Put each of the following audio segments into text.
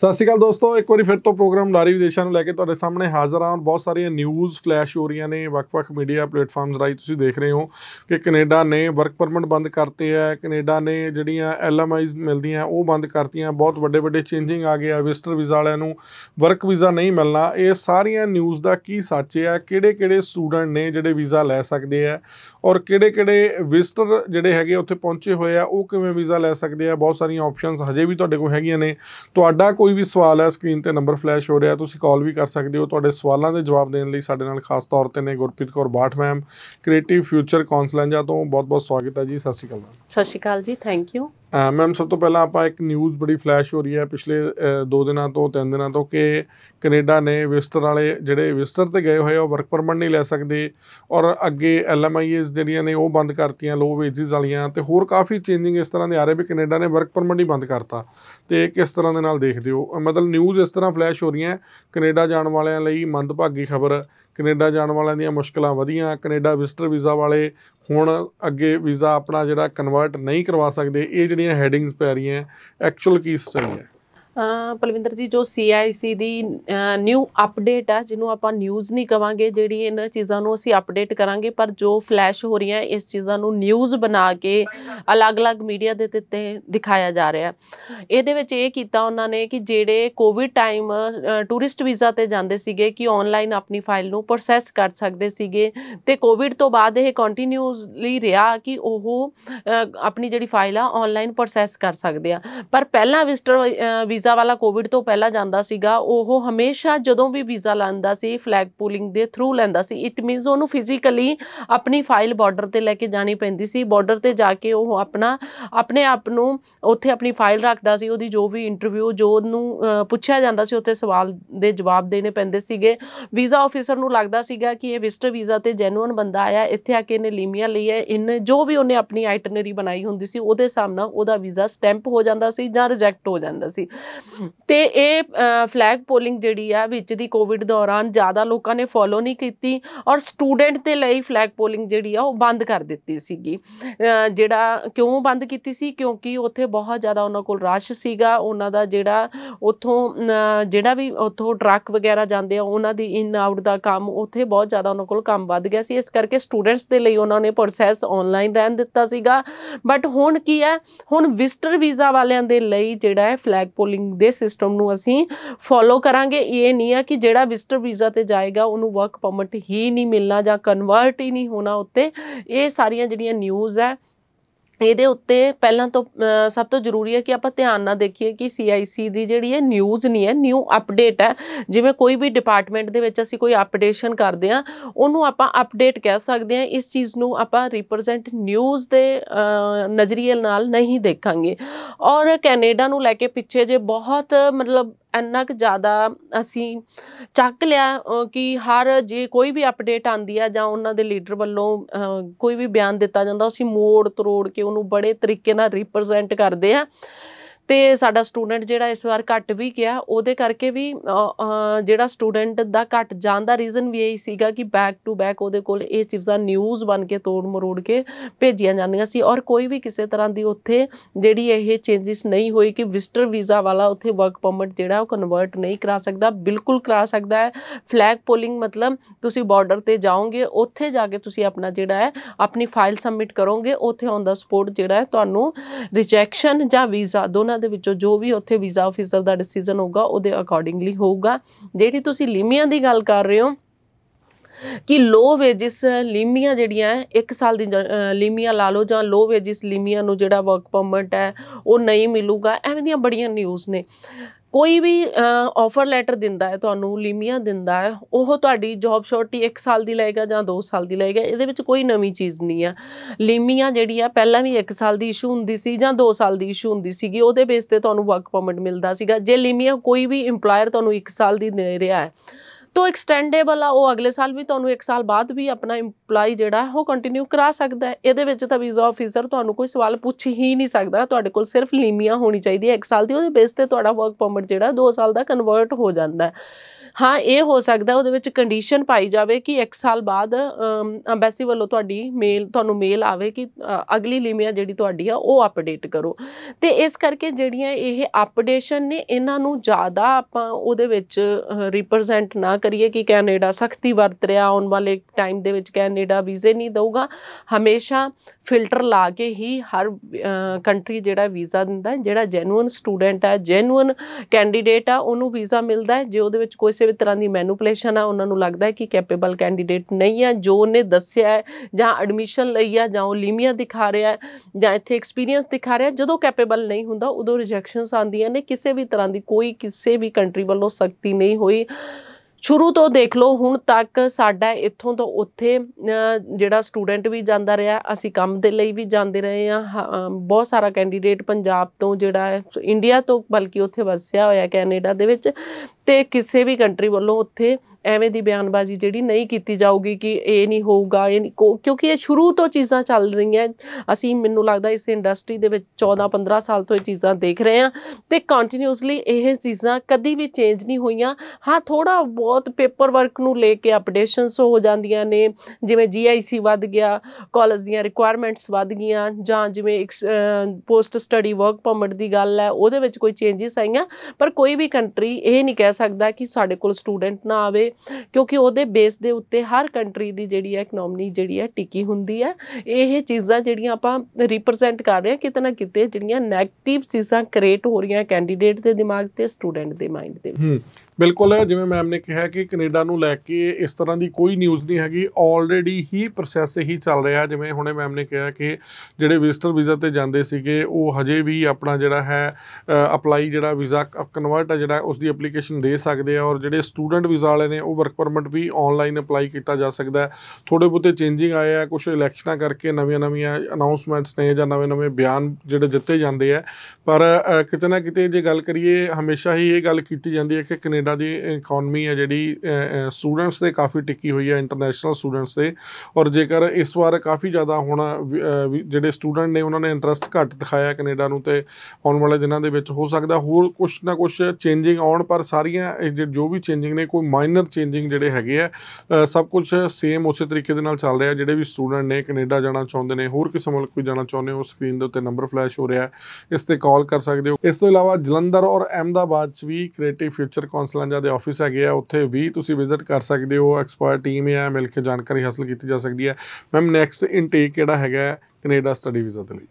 ਸਤਿ ਸ਼੍ਰੀ ਅਕਾਲ ਦੋਸਤੋ ਇੱਕ ਵਾਰੀ ਫਿਰ ਤੋਂ ਪ੍ਰੋਗਰਾਮ ਲਾਰੀ ਵਿਦੇਸ਼ਾਂ ਨੂੰ ਲੈ ਕੇ ਤੁਹਾਡੇ ਸਾਹਮਣੇ ਹਾਜ਼ਰ ਹਾਂ ਬਹੁਤ ਸਾਰੀਆਂ ਨਿਊਜ਼ ਫਲੈਸ਼ ਹੋ ਰਹੀਆਂ ਨੇ ਵੱਖ-ਵੱਖ ਮੀਡੀਆ ਪਲੇਟਫਾਰਮਸ ਰਾਹੀਂ ਤੁਸੀਂ ਦੇਖ ਰਹੇ ਹੋ ਕਿ ਕੈਨੇਡਾ ਨੇ ਵਰਕ ਪਰਮਿਟ ਬੰਦ ਕਰਤੇ ਆ ਕੈਨੇਡਾ ਨੇ ਜਿਹੜੀਆਂ ਆਈਜ਼ ਮਿਲਦੀਆਂ ਉਹ ਬੰਦ ਕਰਤੀਆਂ ਬਹੁਤ ਵੱਡੇ-ਵੱਡੇ ਚੇਂਜਿੰਗ ਆ ਗਏ ਆ ਵਿਜ਼ਟਰ ਵੀਜ਼ਾ ਵਾਲਿਆਂ ਨੂੰ ਵਰਕ ਵੀਜ਼ਾ ਨਹੀਂ ਮਿਲਣਾ ਇਹ ਸਾਰੀਆਂ ਨਿਊਜ਼ ਦਾ ਕੀ ਸੱਚ ਹੈ ਕਿਹੜੇ-ਕਿਹੜੇ ਸਟੂਡੈਂਟ ਨੇ ਜਿਹੜੇ ਵੀਜ਼ਾ ਲੈ ਸਕਦੇ ਆ ਔਰ ਕਿਹੜੇ-ਕਿਹੜੇ ਵਿਜ਼ਟਰ ਜਿਹੜੇ ਹੈਗੇ ਉੱਥੇ ਪਹੁੰਚੇ ਹੋਏ ਆ ਉਹ ਕਿਵੇਂ ਵੀਜ਼ਾ ਲੈ ਸਕਦੇ ਆ ਬਹੁਤ ਸਾਰੀਆਂ ਆਪਸ਼ਨਸ ਹਜੇ ਵੀ ਤੁਹਾਡੇ ਕੋਲ ਹੈਗੀਆਂ ਨੇ ਤੁਹਾਡਾ ਕੋਈ ਵੀ ਸਵਾਲ ਹੈ ਸਕਰੀਨ ਤੇ ਨੰਬਰ ਫਲੈਸ਼ ਹੋ ਰਿਹਾ ਤੁਸੀਂ ਕਾਲ ਵੀ ਕਰ ਸਕਦੇ ਹੋ ਤੁਹਾਡੇ ਸਵਾਲਾਂ ਦੇ ਜਵਾਬ ਦੇਣ ਲਈ ਸਾਡੇ ਨਾਲ ਖਾਸ ਤੌਰ ਤੇ ਨੇ Gurpreet Kaur Bath ma'am creative future ਕਾਉਂਸਲਰਾਂ ਤੋਂ ਬਹੁਤ ਬਹੁਤ ਸਵਾਗਤ ਹੈ ਜੀ ਸਤਿ ਸ਼੍ਰੀ ਅਕਾਲ ਸਤਿ ਸ਼੍ਰੀ ਅਕਾਲ ਜੀ ਥੈਂਕ ਯੂ ਮੈਮ ਸਭ ਤੋਂ ਪਹਿਲਾਂ ਆਪਾਂ ਇੱਕ ਨਿਊਜ਼ ਬੜੀ ਫਲੈਸ਼ ਹੋ ਰਹੀ ਹੈ ਪਿਛਲੇ 2 ਦਿਨਾਂ ਤੋਂ 3 ਦਿਨਾਂ ਤੋਂ ਕਿ ਕੈਨੇਡਾ ਨੇ ਵਿਸਟਰ ਵਾਲੇ ਜਿਹੜੇ ਵਿਸਟਰ ਤੇ ਗਏ ਹੋਏ ਉਹ ਵਰਕ ਪਰਮਿਟ ਨਹੀਂ ਲੈ ਸਕਦੇ ਔਰ ਅੱਗੇ ਐਲਐਮਆਈਐਸ ਜਿਹੜੀਆਂ ਨੇ ਉਹ ਬੰਦ ਕਰਤੀਆਂ ਲੋ ਵੇਜਿਸ ਵਾਲੀਆਂ ਤੇ ਹੋਰ ਕਾਫੀ ਚੇਂਜਿੰਗ ਇਸ ਤਰ੍ਹਾਂ ਦੇ ਆ ਰਹੇ ਵੀ ਕੈਨੇਡਾ ਨੇ ਵਰਕ ਪਰਮਿਟ ਹੀ ਬੰਦ ਕਰਤਾ ਤੇ ਕਿਸ ਤਰ੍ਹਾਂ ਦੇ ਨਾਲ ਦੇਖਦੇ ਹੋ ਮਤਲਬ ਨਿਊਜ਼ ਇਸ ਤਰ੍ਹਾਂ ਫਲੈਸ਼ ਹੋ ਰਹੀਆਂ ਕੈਨੇਡਾ ਜਾਣ ਵਾਲਿਆਂ ਲਈ ਮੰਦਭਾਗੀ ਖਬਰ ਕੈਨੇਡਾ ਜਾਣ ਵਾਲਿਆਂ ਦੀਆਂ ਮੁਸ਼ਕਲਾਂ ਵਧੀਆਂ ਕੈਨੇਡਾ ਵਿਜ਼ਟਰ ਵੀਜ਼ਾ ਵਾਲੇ ਹੁਣ ਅੱਗੇ ਵੀਜ਼ਾ ਆਪਣਾ ਜਿਹੜਾ ਕਨਵਰਟ ਨਹੀਂ ਕਰਵਾ ਸਕਦੇ ਇਹ ਜਿਹੜੀਆਂ ਹੈਡਿੰਗਸ ਪੈ ਰਹੀਆਂ ਐਕਚੁਅਲ ਕੀ ਸੱਚ ਹੈ ਪਲਵਿੰਦਰ ਜੀ ਜੋ ਸੀਆਈਸੀ ਦੀ ਨਿਊ ਅਪਡੇਟ ਆ ਜਿਹਨੂੰ ਆਪਾਂ ਨਿਊਜ਼ ਨਹੀਂ ਕਵਾਂਗੇ ਜਿਹੜੀ ਇਹਨਾਂ ਚੀਜ਼ਾਂ ਨੂੰ ਅਸੀਂ ਅਪਡੇਟ ਕਰਾਂਗੇ ਪਰ ਜੋ ਫਲੈਸ਼ ਹੋ ਰਹੀਆਂ ਇਸ ਚੀਜ਼ਾਂ ਨੂੰ ਨਿਊਜ਼ ਬਣਾ ਕੇ ਅਲੱਗ-ਅਲੱਗ ਮੀਡੀਆ ਦੇ ਦਿੱਤੇ ਦਿਖਾਇਆ ਜਾ ਰਿਹਾ ਇਹਦੇ ਵਿੱਚ ਇਹ ਕੀਤਾ ਉਹਨਾਂ ਨੇ ਕਿ ਜਿਹੜੇ ਕੋਵਿਡ ਟਾਈਮ ਟੂਰਿਸਟ ਵੀਜ਼ਾ ਤੇ ਜਾਂਦੇ ਸੀਗੇ ਕਿ ਆਨਲਾਈਨ ਆਪਣੀ ਫਾਈਲ ਨੂੰ ਪ੍ਰੋਸੈਸ ਕਰ ਸਕਦੇ ਸੀਗੇ ਤੇ ਕੋਵਿਡ ਤੋਂ ਬਾਅਦ ਇਹ ਕੰਟੀਨਿਊਸਲੀ ਰਿਹਾ ਕਿ ਉਹ ਆਪਣੀ ਜਿਹੜੀ ਫਾਈਲ ਆ ਆਨਲਾਈਨ ਪ੍ਰੋਸੈਸ ਕਰ ਸਕਦੇ ਆ ਪਰ ਪਹਿਲਾਂ ਵਿਜ਼ਟਰ ਵੀਜ਼ਾ ਵੀਜ਼ਾ ਵਾਲਾ ਕੋਵਿਡ ਤੋਂ ਪਹਿਲਾਂ ਜਾਂਦਾ ਸੀਗਾ ਉਹ ਹਮੇਸ਼ਾ ਜਦੋਂ ਵੀ ਵੀਜ਼ਾ ਲਾਂਦਾ ਸੀ ਫਲੈਗ ਪੂਲਿੰਗ ਦੇ ਥਰੂ ਲੈਂਦਾ ਸੀ ਇਟ ਮੀਨਸ ਉਹਨੂੰ ਫਿਜ਼ੀਕਲੀ ਆਪਣੀ ਫਾਈਲ ਬਾਰਡਰ ਤੇ ਲੈ ਕੇ ਜਾਣੀ ਪੈਂਦੀ ਸੀ ਬਾਰਡਰ ਤੇ ਜਾ ਕੇ ਉਹ ਆਪਣਾ ਆਪਣੇ ਆਪ ਨੂੰ ਉੱਥੇ ਆਪਣੀ ਫਾਈਲ ਰੱਖਦਾ ਸੀ ਉਹਦੀ ਜੋ ਵੀ ਇੰਟਰਵਿਊ ਜੋ ਉਹਨੂੰ ਪੁੱਛਿਆ ਜਾਂਦਾ ਸੀ ਉੱਥੇ ਸਵਾਲ ਦੇ ਜਵਾਬ ਦੇਣੇ ਪੈਂਦੇ ਸੀਗੇ ਵੀਜ਼ਾ ਆਫੀਸਰ ਨੂੰ ਲੱਗਦਾ ਸੀਗਾ ਕਿ ਇਹ ਵਿਜ਼ਟਰ ਵੀਜ਼ਾ ਤੇ ਜੈਨੂਇਨ ਬੰਦਾ ਆਇਆ ਇੱਥੇ ਆ ਕੇ ਇਹਨੇ ਲੀਮੀਆ ਲਈ ਹੈ ਇਹਨੇ ਜੋ ਵੀ ਉਹਨੇ ਆਪਣੀ ਆਈਟਨਰੀ ਬਣਾਈ ਹੁੰਦੀ ਸੀ ਉਹਦੇ ਸਾਹਮਣੇ ਉਹਦਾ ਵੀਜ਼ਾ ਸਟੈਂਪ ਹੋ ਜਾਂਦਾ ਸੀ ਜਾਂ ਰਿਜੈਕਟ ਹੋ ਜਾਂਦਾ ਸੀ ਤੇ ਇਹ ਫਲੈਗ ਪੋਲਿੰਗ ਜਿਹੜੀ ਆ ਵਿੱਚ ਦੀ ਕੋਵਿਡ ਦੌਰਾਨ ਜ਼ਿਆਦਾ ਲੋਕਾਂ ਨੇ ਫੋਲੋ ਨਹੀਂ ਕੀਤੀ ਔਰ ਸਟੂਡੈਂਟ ਦੇ ਲਈ ਫਲੈਗ ਪੋਲਿੰਗ ਜਿਹੜੀ ਆ ਉਹ ਬੰਦ ਕਰ ਦਿੱਤੀ ਸੀਗੀ ਜਿਹੜਾ ਕਿਉਂ ਬੰਦ ਕੀਤੀ ਸੀ ਕਿਉਂਕਿ ਉੱਥੇ ਬਹੁਤ ਜ਼ਿਆਦਾ ਉਹਨਾਂ ਕੋਲ ਰਸ਼ ਸੀਗਾ ਉਹਨਾਂ ਦਾ ਜਿਹੜਾ ਉੱਥੋਂ ਜਿਹੜਾ ਵੀ ਉੱਥੋਂ ਟਰੱਕ ਵਗੈਰਾ ਜਾਂਦੇ ਆ ਉਹਨਾਂ ਦੀ ਇਨ ਆਊਟ ਦਾ ਕੰਮ ਉੱਥੇ ਬਹੁਤ ਜ਼ਿਆਦਾ ਉਹਨਾਂ ਕੋਲ ਕੰਮ ਵੱਧ ਗਿਆ ਸੀ ਇਸ ਕਰਕੇ ਸਟੂਡੈਂਟਸ ਦੇ ਲਈ ਉਹਨਾਂ ਨੇ ਪ੍ਰੋਸੈਸ ਆਨਲਾਈਨ ਰਹਿਣ ਦਿੱਤਾ ਸੀਗਾ ਬਟ ਹੁਣ ਕੀ ਹੈ ਹੁਣ ਵਿਜ਼ਟਰ ਵੀਜ਼ਾ ਵਾਲਿਆਂ ਦੇ ਲਈ ਜਿਹੜਾ ਹੈ ਫਲੈਗ ਪੋਲਿੰਗ ਵਿਜ਼ਟਿੰਗ ਦੇ ਸਿਸਟਮ ਨੂੰ ਅਸੀਂ ਫੋਲੋ ਕਰਾਂਗੇ ਇਹ ਨਹੀਂ ਆ ਕਿ ਜਿਹੜਾ ਵਿਜ਼ਟਰ ਵੀਜ਼ਾ ਤੇ ਜਾਏਗਾ ਉਹਨੂੰ ਵਰਕ ਪਰਮਿਟ ਹੀ ਨਹੀਂ ਮਿਲਣਾ ਜਾਂ ਕਨਵਰਟ ਹੀ ਨਹੀਂ ਹੋਣਾ ਉੱਤੇ ਇਹ ਸਾਰੀਆਂ ਜਿਹੜੀਆਂ ਨਿਊਜ਼ ਹੈ ਇਹਦੇ ਉੱਤੇ ਪਹਿਲਾਂ ਤੋਂ ਸਭ ਤੋਂ ਜ਼ਰੂਰੀ ਹੈ ਕਿ ਆਪਾਂ ਧਿਆਨ ਨਾਲ ਦੇਖੀਏ ਕਿ ਸੀਆਈਸੀ ਦੀ ਜਿਹੜੀ ਹੈ ਨਿਊਜ਼ ਨਹੀਂ ਹੈ ਨਿਊ ਅਪਡੇਟ ਹੈ ਜਿਵੇਂ ਕੋਈ ਵੀ ਡਿਪਾਰਟਮੈਂਟ ਦੇ ਵਿੱਚ ਅਸੀਂ ਕੋਈ ਅਪਡੇਸ਼ਨ ਕਰਦੇ ਆ ਉਹਨੂੰ ਆਪਾਂ ਅਪਡੇਟ ਕਹਿ ਸਕਦੇ ਆ ਇਸ ਚੀਜ਼ ਨੂੰ ਆਪਾਂ ਰਿਪਰੈਜ਼ੈਂਟ ਨਿਊਜ਼ ਦੇ ਨਜ਼ਰੀਏ ਨਾਲ ਨਹੀਂ ਦੇਖਾਂਗੇ ਔਰ ਕੈਨੇਡਾ ਨੂੰ ਲੈ ਕੇ ਪਿੱਛੇ ਜੇ ਬਹੁਤ ਮਤਲਬ ਇੰਨਾ ਕੁ ਜ਼ਿਆਦਾ ਅਸੀਂ ਚੱਕ ਲਿਆ ਕਿ ਹਰ ਜੇ ਕੋਈ ਵੀ ਅਪਡੇਟ ਆਂਦੀ ਆ ਜਾਂ ਉਹਨਾਂ ਦੇ ਲੀਡਰ ਵੱਲੋਂ ਕੋਈ ਵੀ ਬਿਆਨ ਦਿੱਤਾ ਜਾਂਦਾ ਅਸੀਂ ਮੋੜ ਤਰੋੜ ਕੇ ਉਹਨੂੰ ਬੜੇ ਤਰੀਕੇ ਨਾਲ ਰਿਪਰੈਜ਼ੈਂਟ ਕਰਦੇ ਆ ਤੇ ਸਾਡਾ ਸਟੂਡੈਂਟ ਜਿਹੜਾ ਇਸ ਵਾਰ ਘੱਟ ਵੀ ਗਿਆ ਉਹਦੇ ਕਰਕੇ ਵੀ ਜਿਹੜਾ ਸਟੂਡੈਂਟ ਦਾ ਘੱਟ ਜਾਣ ਦਾ ਰੀਜ਼ਨ ਵੀ ਇਹੀ ਸੀਗਾ ਕਿ ਬੈਕ ਟੂ ਬੈਕ ਉਹਦੇ ਕੋਲ ਇਹ ਚੀਜ਼ਾਂ ਨਿਊਜ਼ ਬਣ ਕੇ ਤੋੜ ਮਰੋੜ ਕੇ ਭੇਜੀਆਂ ਜਾਂਦੀਆਂ ਸੀ ਔਰ ਕੋਈ ਵੀ ਕਿਸੇ ਤਰ੍ਹਾਂ ਦੀ ਉੱਥੇ ਜਿਹੜੀ ਇਹ ਚੇਂਜਸ ਨਹੀਂ ਹੋਈ ਕਿ ਵਿਜ਼ਟਰ ਵੀਜ਼ਾ ਵਾਲਾ ਉੱਥੇ ਵਰਕ ਪਰਮਿਟ ਜਿਹੜਾ ਉਹ ਕਨਵਰਟ ਨਹੀਂ ਕਰਾ ਸਕਦਾ ਬਿਲਕੁਲ ਕਰਾ ਸਕਦਾ ਹੈ ਫਲੈਗ ਪੋਲਿੰਗ ਮਤਲਬ ਤੁਸੀਂ ਬਾਰਡਰ ਤੇ ਜਾਓਗੇ ਉੱਥੇ ਜਾ ਕੇ ਤੁਸੀਂ ਆਪਣਾ ਜਿਹੜਾ ਹੈ ਆਪਣੀ ਫਾਈਲ ਸਬਮਿਟ ਕਰੋਗੇ ਉੱਥੇ ਆਨ ਦਾ ਸਪੋਰਟ ਜਿਹੜਾ ਹੈ ਤੁਹਾਨੂੰ ਰਿਜੈਕਸ਼ਨ ਜਾਂ ਵੀਜ਼ਾ ਦੋਨਾਂ ਇਹਨਾਂ ਦੇ ਵਿੱਚੋਂ ਜੋ ਵੀ ਉੱਥੇ ਵੀਜ਼ਾ ਆਫੀਸਰ ਦਾ ਡਿਸੀਜਨ ਹੋਊਗਾ ਉਹਦੇ ਅਕੋਰਡਿੰਗਲੀ ਹੋਊਗਾ ਜਿਹੜੀ ਤੁਸੀਂ ਲੀਮੀਆਂ ਦੀ ਗੱਲ ਕਰ ਰਹੇ ਹੋ ਕਿ ਲੋ ਵੇਜਿਸ ਲੀਮੀਆਂ ਜਿਹੜੀਆਂ ਇੱਕ ਸਾਲ ਦੀ ਲੀਮੀਆਂ ਲਾ ਲਓ ਜਾਂ ਲੋ ਵੇਜਿਸ ਲੀਮੀਆਂ ਨੂੰ ਜਿਹੜਾ ਵਰਕ ਪਰਮਿਟ ਹੈ ਉਹ ਨਹੀਂ ਮਿਲੂਗਾ ਐਵੇਂ ਦੀਆਂ ਬੜੀਆਂ ਨਿਊਜ਼ ਨੇ ਕੋਈ ਵੀ ਆਫਰ ਲੈਟਰ ਦਿੰਦਾ ਹੈ ਤੁਹਾਨੂੰ ਲੀਮੀਆ ਦਿੰਦਾ ਹੈ ਉਹ ਤੁਹਾਡੀ ਜੌਬ ਸ਼ੋਰਟੀ 1 ਸਾਲ ਦੀ ਲਏਗਾ ਜਾਂ 2 ਸਾਲ ਦੀ ਲਏਗਾ ਇਹਦੇ ਵਿੱਚ ਕੋਈ ਨਵੀਂ ਚੀਜ਼ ਨਹੀਂ ਆ ਲੀਮੀਆ ਜਿਹੜੀ ਆ ਪਹਿਲਾਂ ਵੀ 1 ਸਾਲ ਦੀ ਇਸ਼ੂ ਹੁੰਦੀ ਸੀ ਜਾਂ 2 ਸਾਲ ਦੀ ਇਸ਼ੂ ਹੁੰਦੀ ਸੀਗੀ ਉਹਦੇ ਬੇਸ ਤੇ ਤੁਹਾਨੂੰ ਵਰਕ ਪਰਮਿਟ ਮਿਲਦਾ ਸੀਗਾ ਜੇ ਲੀਮੀਆ ਕੋਈ ਵੀ EMPLOYER ਤੁਹਾਨੂੰ 1 ਸਾਲ ਦੀ ਦੇ ਰਿਹਾ ਹੈ ਤੋਂ ਐਕਸਟੈਂਡੇਬਲ ਆ ਉਹ ਅਗਲੇ ਸਾਲ ਵੀ ਤੁਹਾਨੂੰ 1 ਸਾਲ ਬਾਅਦ ਵੀ ਆਪਣਾ EMPLOYE ਜਿਹੜਾ ਉਹ ਕੰਟੀਨਿਊ ਕਰਾ ਸਕਦਾ ਹੈ ਇਹਦੇ ਵਿੱਚ ਤਾਂ ਵੀਜ਼ਾ ਆਫੀਸਰ ਤੁਹਾਨੂੰ ਕੋਈ ਸਵਾਲ ਪੁੱਛ ਹੀ ਨਹੀਂ ਸਕਦਾ ਤੁਹਾਡੇ ਕੋਲ ਸਿਰਫ ਲੀਮੀਆ ਹੋਣੀ ਚਾਹੀਦੀ ਹੈ 1 ਸਾਲ ਦੀ ਉਹਦੇ ਬੇਸ ਤੇ ਤੁਹਾਡਾ ਵਰਕ ਪਰਮਿਟ ਜਿਹੜਾ 2 ਸਾਲ ਦਾ ਕਨਵਰਟ ਹੋ ਜਾਂਦਾ ਹੈ ਹਾਂ ਇਹ ਹੋ ਸਕਦਾ ਉਹਦੇ ਵਿੱਚ ਕੰਡੀਸ਼ਨ ਪਾਈ ਜਾਵੇ ਕਿ 1 ਸਾਲ ਬਾਅਦ ਐਮਬੈਸੀ ਵੱਲੋਂ ਤੁਹਾਡੀ ਮੇਲ ਤੁਹਾਨੂੰ ਮੇਲ ਆਵੇ ਕਿ ਅਗਲੀ ਲੀਮੀਆਂ ਜਿਹੜੀ ਤੁਹਾਡੀ ਆ ਉਹ ਅਪਡੇਟ ਕਰੋ ਤੇ ਇਸ ਕਰਕੇ ਜਿਹੜੀਆਂ ਇਹ ਅਪਡੇਸ਼ਨ ਨੇ ਇਹਨਾਂ ਨੂੰ ਜ਼ਿਆਦਾ ਆਪਾਂ ਉਹਦੇ ਵਿੱਚ ਰਿਪਰੈਜ਼ੈਂਟ ਨਾ ਕਰੀਏ ਕਿ ਕੈਨੇਡਾ ਸਖਤੀ ਵਰਤ ਰਿਹਾ ਆਉਣ ਵਾਲੇ ਟਾਈਮ ਦੇ ਵਿੱਚ ਕੈਨੇਡਾ ਵੀਜ਼ੇ ਨਹੀਂ ਦੇਊਗਾ ਹਮੇਸ਼ਾ ਫਿਲਟਰ ਲਾ ਕੇ ਹੀ ਹਰ ਕੰਟਰੀ ਜਿਹੜਾ ਵੀਜ਼ਾ ਦਿੰਦਾ ਹੈ ਜਿਹੜਾ ਜੈਨੂਇਨ ਸਟੂਡੈਂਟ ਹੈ ਜੈਨੂਇਨ ਕੈਂਡੀਡੇਟ ਆ ਉਹਨੂੰ ਵੀਜ਼ਾ ਮਿਲਦਾ ਹੈ ਜੇ ਉਹਦੇ ਵਿੱਚ ਕੋਈ ਸੇ ਵੀ ਤਰ੍ਹਾਂ ਦੀ ਮੈਨੂਪਲੇਸ਼ਨ ਆ ਉਹਨਾਂ ਨੂੰ ਲੱਗਦਾ ਹੈ ਕਿ ਕੈਪੇਬਲ ਕੈਂਡੀਡੇਟ ਨਹੀਂ ਆ ਜੋ ਉਹਨੇ ਦੱਸਿਆ ਹੈ ਜਾਂ ਐਡਮਿਸ਼ਨ ਲਈ ਆ ਜਾਂ ਉਹ ਲੀਮੀਆ ਦਿਖਾ ਰਿਹਾ ਹੈ ਜਾਂ ਇੱਥੇ ਐਕਸਪੀਰੀਅੰਸ ਦਿਖਾ ਰਿਹਾ ਜਦੋਂ ਕੈਪੇਬਲ ਨਹੀਂ ਹੁੰਦਾ ਉਦੋਂ ਰਿਜੈਕਸ਼ਨਸ ਆਉਂਦੀਆਂ ਨੇ ਕਿਸੇ ਵੀ ਤਰ੍ਹਾਂ ਦੀ ਕੋਈ ਕਿਸੇ ਵੀ ਕੰਟਰੀ ਵੱਲੋਂ ਸਖਤੀ ਨਹੀਂ ਹੋਈ ਸ਼ੁਰੂ ਤੋਂ ਦੇਖ ਲਓ ਹੁਣ ਤੱਕ ਸਾਡਾ ਇੱਥੋਂ ਤੋਂ ਉੱਥੇ ਜਿਹੜਾ ਸਟੂਡੈਂਟ ਵੀ ਜਾਂਦਾ ਰਿਹਾ ਅਸੀਂ ਕੰਮ ਦੇ ਲਈ ਵੀ ਜਾਂਦੇ ਰਹੇ ਆ ਬਹੁਤ ਸਾਰਾ ਕੈਂਡੀਡੇਟ ਪੰਜਾਬ ਤੋਂ ਜਿਹੜਾ ਇੰਡੀਆ ਤੋਂ ਬਲਕਿ ਉੱਥੇ ਵਸਿਆ ਹੋਇਆ ਕੈਨੇਡਾ ਦੇ ਵਿੱਚ ਤੇ ਕਿਸੇ ਵੀ ਕੰਟਰੀ ਵੱਲੋਂ ਉੱਥੇ ਐਵੇਂ ਦੀ ਬਿਆਨਬਾਜ਼ੀ ਜਿਹੜੀ ਨਹੀਂ ਕੀਤੀ ਜਾਊਗੀ ਕਿ ਇਹ ਨਹੀਂ ਹੋਊਗਾ ਇਹ ਕਿਉਂਕਿ ਇਹ ਸ਼ੁਰੂ ਤੋਂ ਚੀਜ਼ਾਂ ਚੱਲ ਰਹੀਆਂ ਅਸੀਂ ਮੈਨੂੰ ਲੱਗਦਾ ਇਸ ਇੰਡਸਟਰੀ ਦੇ ਵਿੱਚ 14 15 ਸਾਲ ਤੋਂ ਇਹ ਚੀਜ਼ਾਂ ਦੇਖ ਰਹੇ ਆ ਤੇ ਕੰਟੀਨਿਊਸਲੀ ਇਹ ਚੀਜ਼ਾਂ ਕਦੀ ਵੀ ਚੇਂਜ ਨਹੀਂ ਹੋਈਆਂ ਹਾਂ ਥੋੜਾ ਬਹੁਤ ਪੇਪਰ ਵਰਕ ਨੂੰ ਲੈ ਕੇ ਅਪਡੇਸ਼ਨਸ ਹੋ ਜਾਂਦੀਆਂ ਨੇ ਜਿਵੇਂ ਜੀਆਈਸੀ ਵੱਧ ਗਿਆ ਕਾਲਜ ਦੀਆਂ ਰਿਕੁਆਇਰਮੈਂਟਸ ਵੱਧ ਗਈਆਂ ਜਾਂ ਜਿਵੇਂ ਪੋਸਟ ਸਟੱਡੀ ਵਰਕ ਪਰਮਿਟ ਦੀ ਗੱਲ ਹੈ ਉਹਦੇ ਵਿੱਚ ਕੋਈ ਚੇਂਜਸ ਆਈਆਂ ਪਰ ਕੋਈ ਵੀ ਕੰਟਰੀ ਇਹ ਨਹੀਂ ਕਹਿ ਸਕਦਾ ਕਿ ਸਾਡੇ ਕੋਲ ਸਟੂਡੈਂਟ ਨਾ ਆਵੇ ਕਿਉਂਕਿ ਉਹਦੇ ਬੇਸ ਦੇ ਉੱਤੇ ਹਰ ਕੰਟਰੀ ਦੀ ਜਿਹੜੀ ਹੈ ਇਕਨੋਮੀ ਜਿਹੜੀ ਹੈ ਟਿੱਕੀ ਹੁੰਦੀ ਹੈ ਇਹ ਚੀਜ਼ਾਂ ਜਿਹੜੀਆਂ ਆਪਾਂ ਰਿਪਰੈਜ਼ੈਂਟ ਕਰ ਰਹੇ ਹਾਂ ਕਿਤਨਾ ਕਿਤੇ ਜਿਹੜੀਆਂ ਨੈਗੇਟਿਵ ਚੀਜ਼ਾਂ ਕ੍ਰੀਏਟ ਹੋ ਰਹੀਆਂ ਕੈਂਡੀਡੇਟ ਦੇ ਦਿਮਾਗ ਤੇ ਸਟੂਡੈਂਟ ਦੇ ਮਾਈਂਡ ਦੇ ਵਿੱਚ ਬਿਲਕੁਲ ਜਿਵੇਂ ਮੈਮ ਨੇ ਕਿਹਾ ਕਿ ਕੈਨੇਡਾ ਨੂੰ ਲੈ ਕੇ ਇਸ ਤਰ੍ਹਾਂ ਦੀ ਕੋਈ ਨਿਊਜ਼ ਨਹੀਂ ਹੈਗੀ ਆਲਰੇਡੀ ਹੀ ਪ੍ਰੋਸੈਸ ਹੀ ਚੱਲ ਰਿਹਾ ਜਿਵੇਂ ਹੁਣੇ ਮੈਮ ਨੇ ਕਿਹਾ ਕਿ ਜਿਹੜੇ ਵਿਜ਼ਟਰ ਵੀਜ਼ਾ ਤੇ ਜਾਂਦੇ ਸੀਗੇ ਉਹ ਹਜੇ ਵੀ ਆਪਣਾ ਜਿਹੜਾ ਹੈ ਅਪਲਾਈ ਜਿਹੜਾ ਵੀਜ਼ਾ ਕਨਵਰਟ ਹੈ ਜਿਹੜਾ ਉਸ ਦੀ ਐਪਲੀਕੇਸ਼ਨ ਦੇ ਸਕਦੇ ਆ ਔਰ ਜਿਹੜੇ ਸਟੂਡੈਂਟ ਵੀਜ਼ਾ ਵਾਲੇ ਨੇ ਉਹ ਵਰਕ ਪਰਮਿਟ ਵੀ ਆਨਲਾਈਨ ਅਪਲਾਈ ਕੀਤਾ ਜਾ ਸਕਦਾ ਥੋੜੇ ਬੋਤੇ ਚੇਂਜਿੰਗ ਆਏ ਆ ਕੁਝ ਇਲੈਕਸ਼ਨਾਂ ਕਰਕੇ ਨਵੀਆਂ-ਨਵੀਆਂ ਅਨਾਉਂਸਮੈਂਟਸ ਨੇ ਜਾਂ ਨਵੇਂ-ਨਵੇਂ ਬਿਆਨ ਜਿਹੜੇ ਦਿੱਤੇ ਜਾਂਦੇ ਆ ਪਰ ਕਿਤੇ ਨਾ ਕਿਤੇ ਜੇ ਗੱਲ ਕਰੀਏ ਹਮੇਸ਼ਾ ਹੀ ਇਹ ਗੱਲ ਕੀਤੀ ਜਾਂਦੀ ਹੈ ਕਿ ਕੈਨੇਡਾ ਕੈਨੇਡਾ ਦੀ ਇਕਨੋਮੀ ਹੈ ਜਿਹੜੀ ਸਟੂਡੈਂਟਸ ਤੇ ਕਾਫੀ ਟਿੱਕੀ ਹੋਈ ਹੈ ਇੰਟਰਨੈਸ਼ਨਲ ਸਟੂਡੈਂਟਸ ਤੇ ਔਰ ਜੇਕਰ ਇਸ ਵਾਰ ਕਾਫੀ ਜ਼ਿਆਦਾ ਹੁਣ ਜਿਹੜੇ ਸਟੂਡੈਂਟ ਨੇ ਉਹਨਾਂ ਨੇ ਇੰਟਰਸਟ ਘੱਟ ਦਿਖਾਇਆ ਕੈਨੇਡਾ ਨੂੰ ਤੇ ਆਉਣ ਵਾਲੇ ਦਿਨਾਂ ਦੇ ਵਿੱਚ ਹੋ ਸਕਦਾ ਹੋਰ ਕੁਝ ਨਾ ਕੁਝ ਚੇਂਜਿੰਗ ਆਉਣ ਪਰ ਸਾਰੀਆਂ ਜੋ ਵੀ ਚੇਂਜਿੰਗ ਨੇ ਕੋਈ ਮਾਈਨਰ ਚੇਂਜਿੰਗ ਜਿਹੜੇ ਹੈਗੇ ਆ ਸਭ ਕੁਝ ਸੇਮ ਉਸੇ ਤਰੀਕੇ ਦੇ ਨਾਲ ਚੱਲ ਰਿਹਾ ਜਿਹੜੇ ਵੀ ਸਟੂਡੈਂਟ ਨੇ ਕੈਨੇਡਾ ਜਾਣਾ ਚਾਹੁੰਦੇ ਨੇ ਹੋਰ ਕਿਸੇ ਮੁਲਕ ਵੀ ਜਾਣਾ ਚਾਹੁੰਦੇ ਹੋ ਸਕਰੀਨ ਦੇ ਉੱਤੇ ਨੰਬਰ ਫਲੈਸ਼ ਹੋ ਰਿਹਾ ਇਸ ਤੇ ਕਾਲ ਕਰ ਸਕਦੇ ਹੋ ਇਸ ਤੋਂ ਇਲਾਵਾ ਜਲੰਧਰ ਔਰ ਅਹਿਮਦਾਬਾਦ 'ਚ ਵੀ ਕ੍ਰੀਏਟਿਵ ਫਿਊਚਰ ਕਾਉਂਸਲ ਤਲਾਂਜਾ ਦੇ ਆਫਿਸ ਹੈਗੇ ਆ ਉੱਥੇ ਵੀ ਤੁਸੀਂ ਵਿਜ਼ਿਟ ਕਰ ਸਕਦੇ ਹੋ ਐਕਸਪਰਟ ਟੀਮ ਹੈ ਮਿਲ ਕੇ ਜਾਣਕਾਰੀ ਹਾਸਲ ਕੀਤੀ ਜਾ ਸਕਦੀ ਹੈ ਮੈਮ ਨੈਕਸਟ ਇਨਟੇਕ ਕਿਹੜਾ ਹੈਗਾ ਕੈਨੇਡਾ ਸਟੱਡੀ ਵੀਜ਼ਾ ਦੇ ਲਈ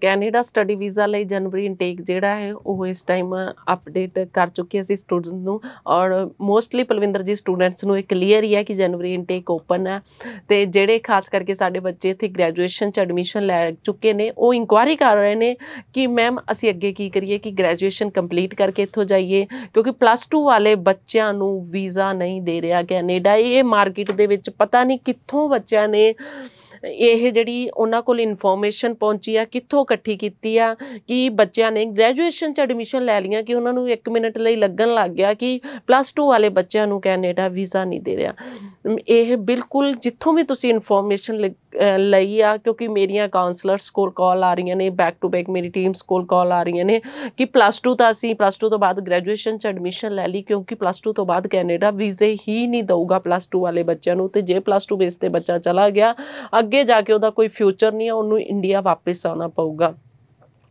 ਕੈਨੇਡਾ ਸਟੱਡੀ ਵੀਜ਼ਾ ਲਈ ਜਨਵਰੀ ਇਨਟੇਕ ਜਿਹੜਾ ਹੈ ਉਹ ਇਸ ਟਾਈਮ ਅਪਡੇਟ ਕਰ ਚੁੱਕੇ ਅਸੀਂ ਸਟੂਡੈਂਟ ਨੂੰ ਔਰ ਮੋਸਟਲੀ ਪਲਵਿੰਦਰ ਜੀ ਸਟੂਡੈਂਟਸ ਨੂੰ ਇਹ ਕਲੀਅਰ ਹੀ ਹੈ ਕਿ ਜਨਵਰੀ ਇਨਟੇਕ ਓਪਨ ਹੈ ਤੇ ਜਿਹੜੇ ਖਾਸ ਕਰਕੇ ਸਾਡੇ ਬੱਚੇ ਇੱਥੇ ਗ੍ਰੈਜੂਏਸ਼ਨ ਚ ਐਡਮਿਸ਼ਨ ਲੈ ਚੁੱਕੇ ਨੇ ਉਹ ਇਨਕੁਆਇਰੀ ਕਰ ਰਹੇ ਨੇ ਕਿ ਮੈਮ ਅਸੀਂ ਅੱਗੇ ਕੀ ਕਰੀਏ ਕਿ ਗ੍ਰੈਜੂਏਸ਼ਨ ਕੰਪਲੀਟ ਕਰਕੇ ਇੱਥੋਂ ਜਾਈਏ ਕਿਉਂਕਿ ਪਲੱਸ 2 ਵਾਲੇ ਬੱਚਿਆਂ ਨੂੰ ਵੀਜ਼ਾ ਨਹੀਂ ਦੇ ਰਿਹਾ ਕੈਨੇਡਾ ਇਹ ਮਾਰਕੀਟ ਦੇ ਵਿੱਚ ਪਤਾ ਨਹੀਂ ਕਿੱਥੋਂ ਬੱਚਿਆਂ ਨੇ ਇਹ ਜਿਹੜੀ ਉਹਨਾਂ ਕੋਲ ਇਨਫੋਰਮੇਸ਼ਨ ਪਹੁੰਚੀ ਆ ਕਿੱਥੋਂ ਇਕੱਠੀ ਕੀਤੀ ਆ ਕਿ ਬੱਚਿਆਂ ਨੇ ਗ੍ਰੈਜੂਏਸ਼ਨ ਚ ਐਡਮਿਸ਼ਨ ਲੈ ਲਈਆਂ ਕਿ ਉਹਨਾਂ ਨੂੰ 1 ਮਿੰਟ ਲਈ ਲੱਗਣ ਲੱਗ ਗਿਆ ਕਿ ਪਲੱਸ 2 ਵਾਲੇ ਬੱਚਿਆਂ ਨੂੰ ਕੈਨੇਡਾ ਵੀਜ਼ਾ ਨਹੀਂ ਦੇ ਰਿਹਾ ਇਹ ਬਿਲਕੁਲ ਜਿੱਥੋਂ ਵੀ ਤੁਸੀਂ ਇਨਫੋਰਮੇਸ਼ਨ ਲਈ ਆ ਕਿਉਂਕਿ ਮੇਰੀਆਂ ਕਾਉਂਸਲਰਸ ਕੋਲ ਕਾਲ ਆ ਰਹੀਆਂ ਨੇ ਬੈਕ ਟੂ ਬੈਕ ਮੇਰੀ ਟੀਮਸ ਕੋਲ ਕਾਲ ਆ ਰਹੀਆਂ ਨੇ ਕਿ ਪਲੱਸ 2 ਤਾਂ ਅਸੀਂ ਪਲੱਸ 2 ਤੋਂ ਬਾਅਦ ਗ੍ਰੈਜੂਏਸ਼ਨ ਚ ਐਡਮਿਸ਼ਨ ਲੈ ਲਈ ਕਿਉਂਕਿ ਪਲੱਸ 2 ਤੋਂ ਬਾਅਦ ਕੈਨੇਡਾ ਵੀਜ਼ੇ ਹੀ ਨਹੀਂ ਦਊਗਾ ਪਲੱਸ 2 ਵਾਲੇ ਬੱਚਿਆਂ ਨੂੰ ਤੇ ਜੇ ਪਲੱਸ 2 ਬੇਸ ਤੇ ਬੱਚਾ ਚਲਾ ਗਿਆ ਅੱਗੇ ਅੱਗੇ ਜਾ ਕੇ ਉਹਦਾ ਕੋਈ ਫਿਊਚਰ ਨਹੀਂ ਆ ਉਹਨੂੰ ਇੰਡੀਆ ਵਾਪਸ ਆਉਣਾ ਪਊਗਾ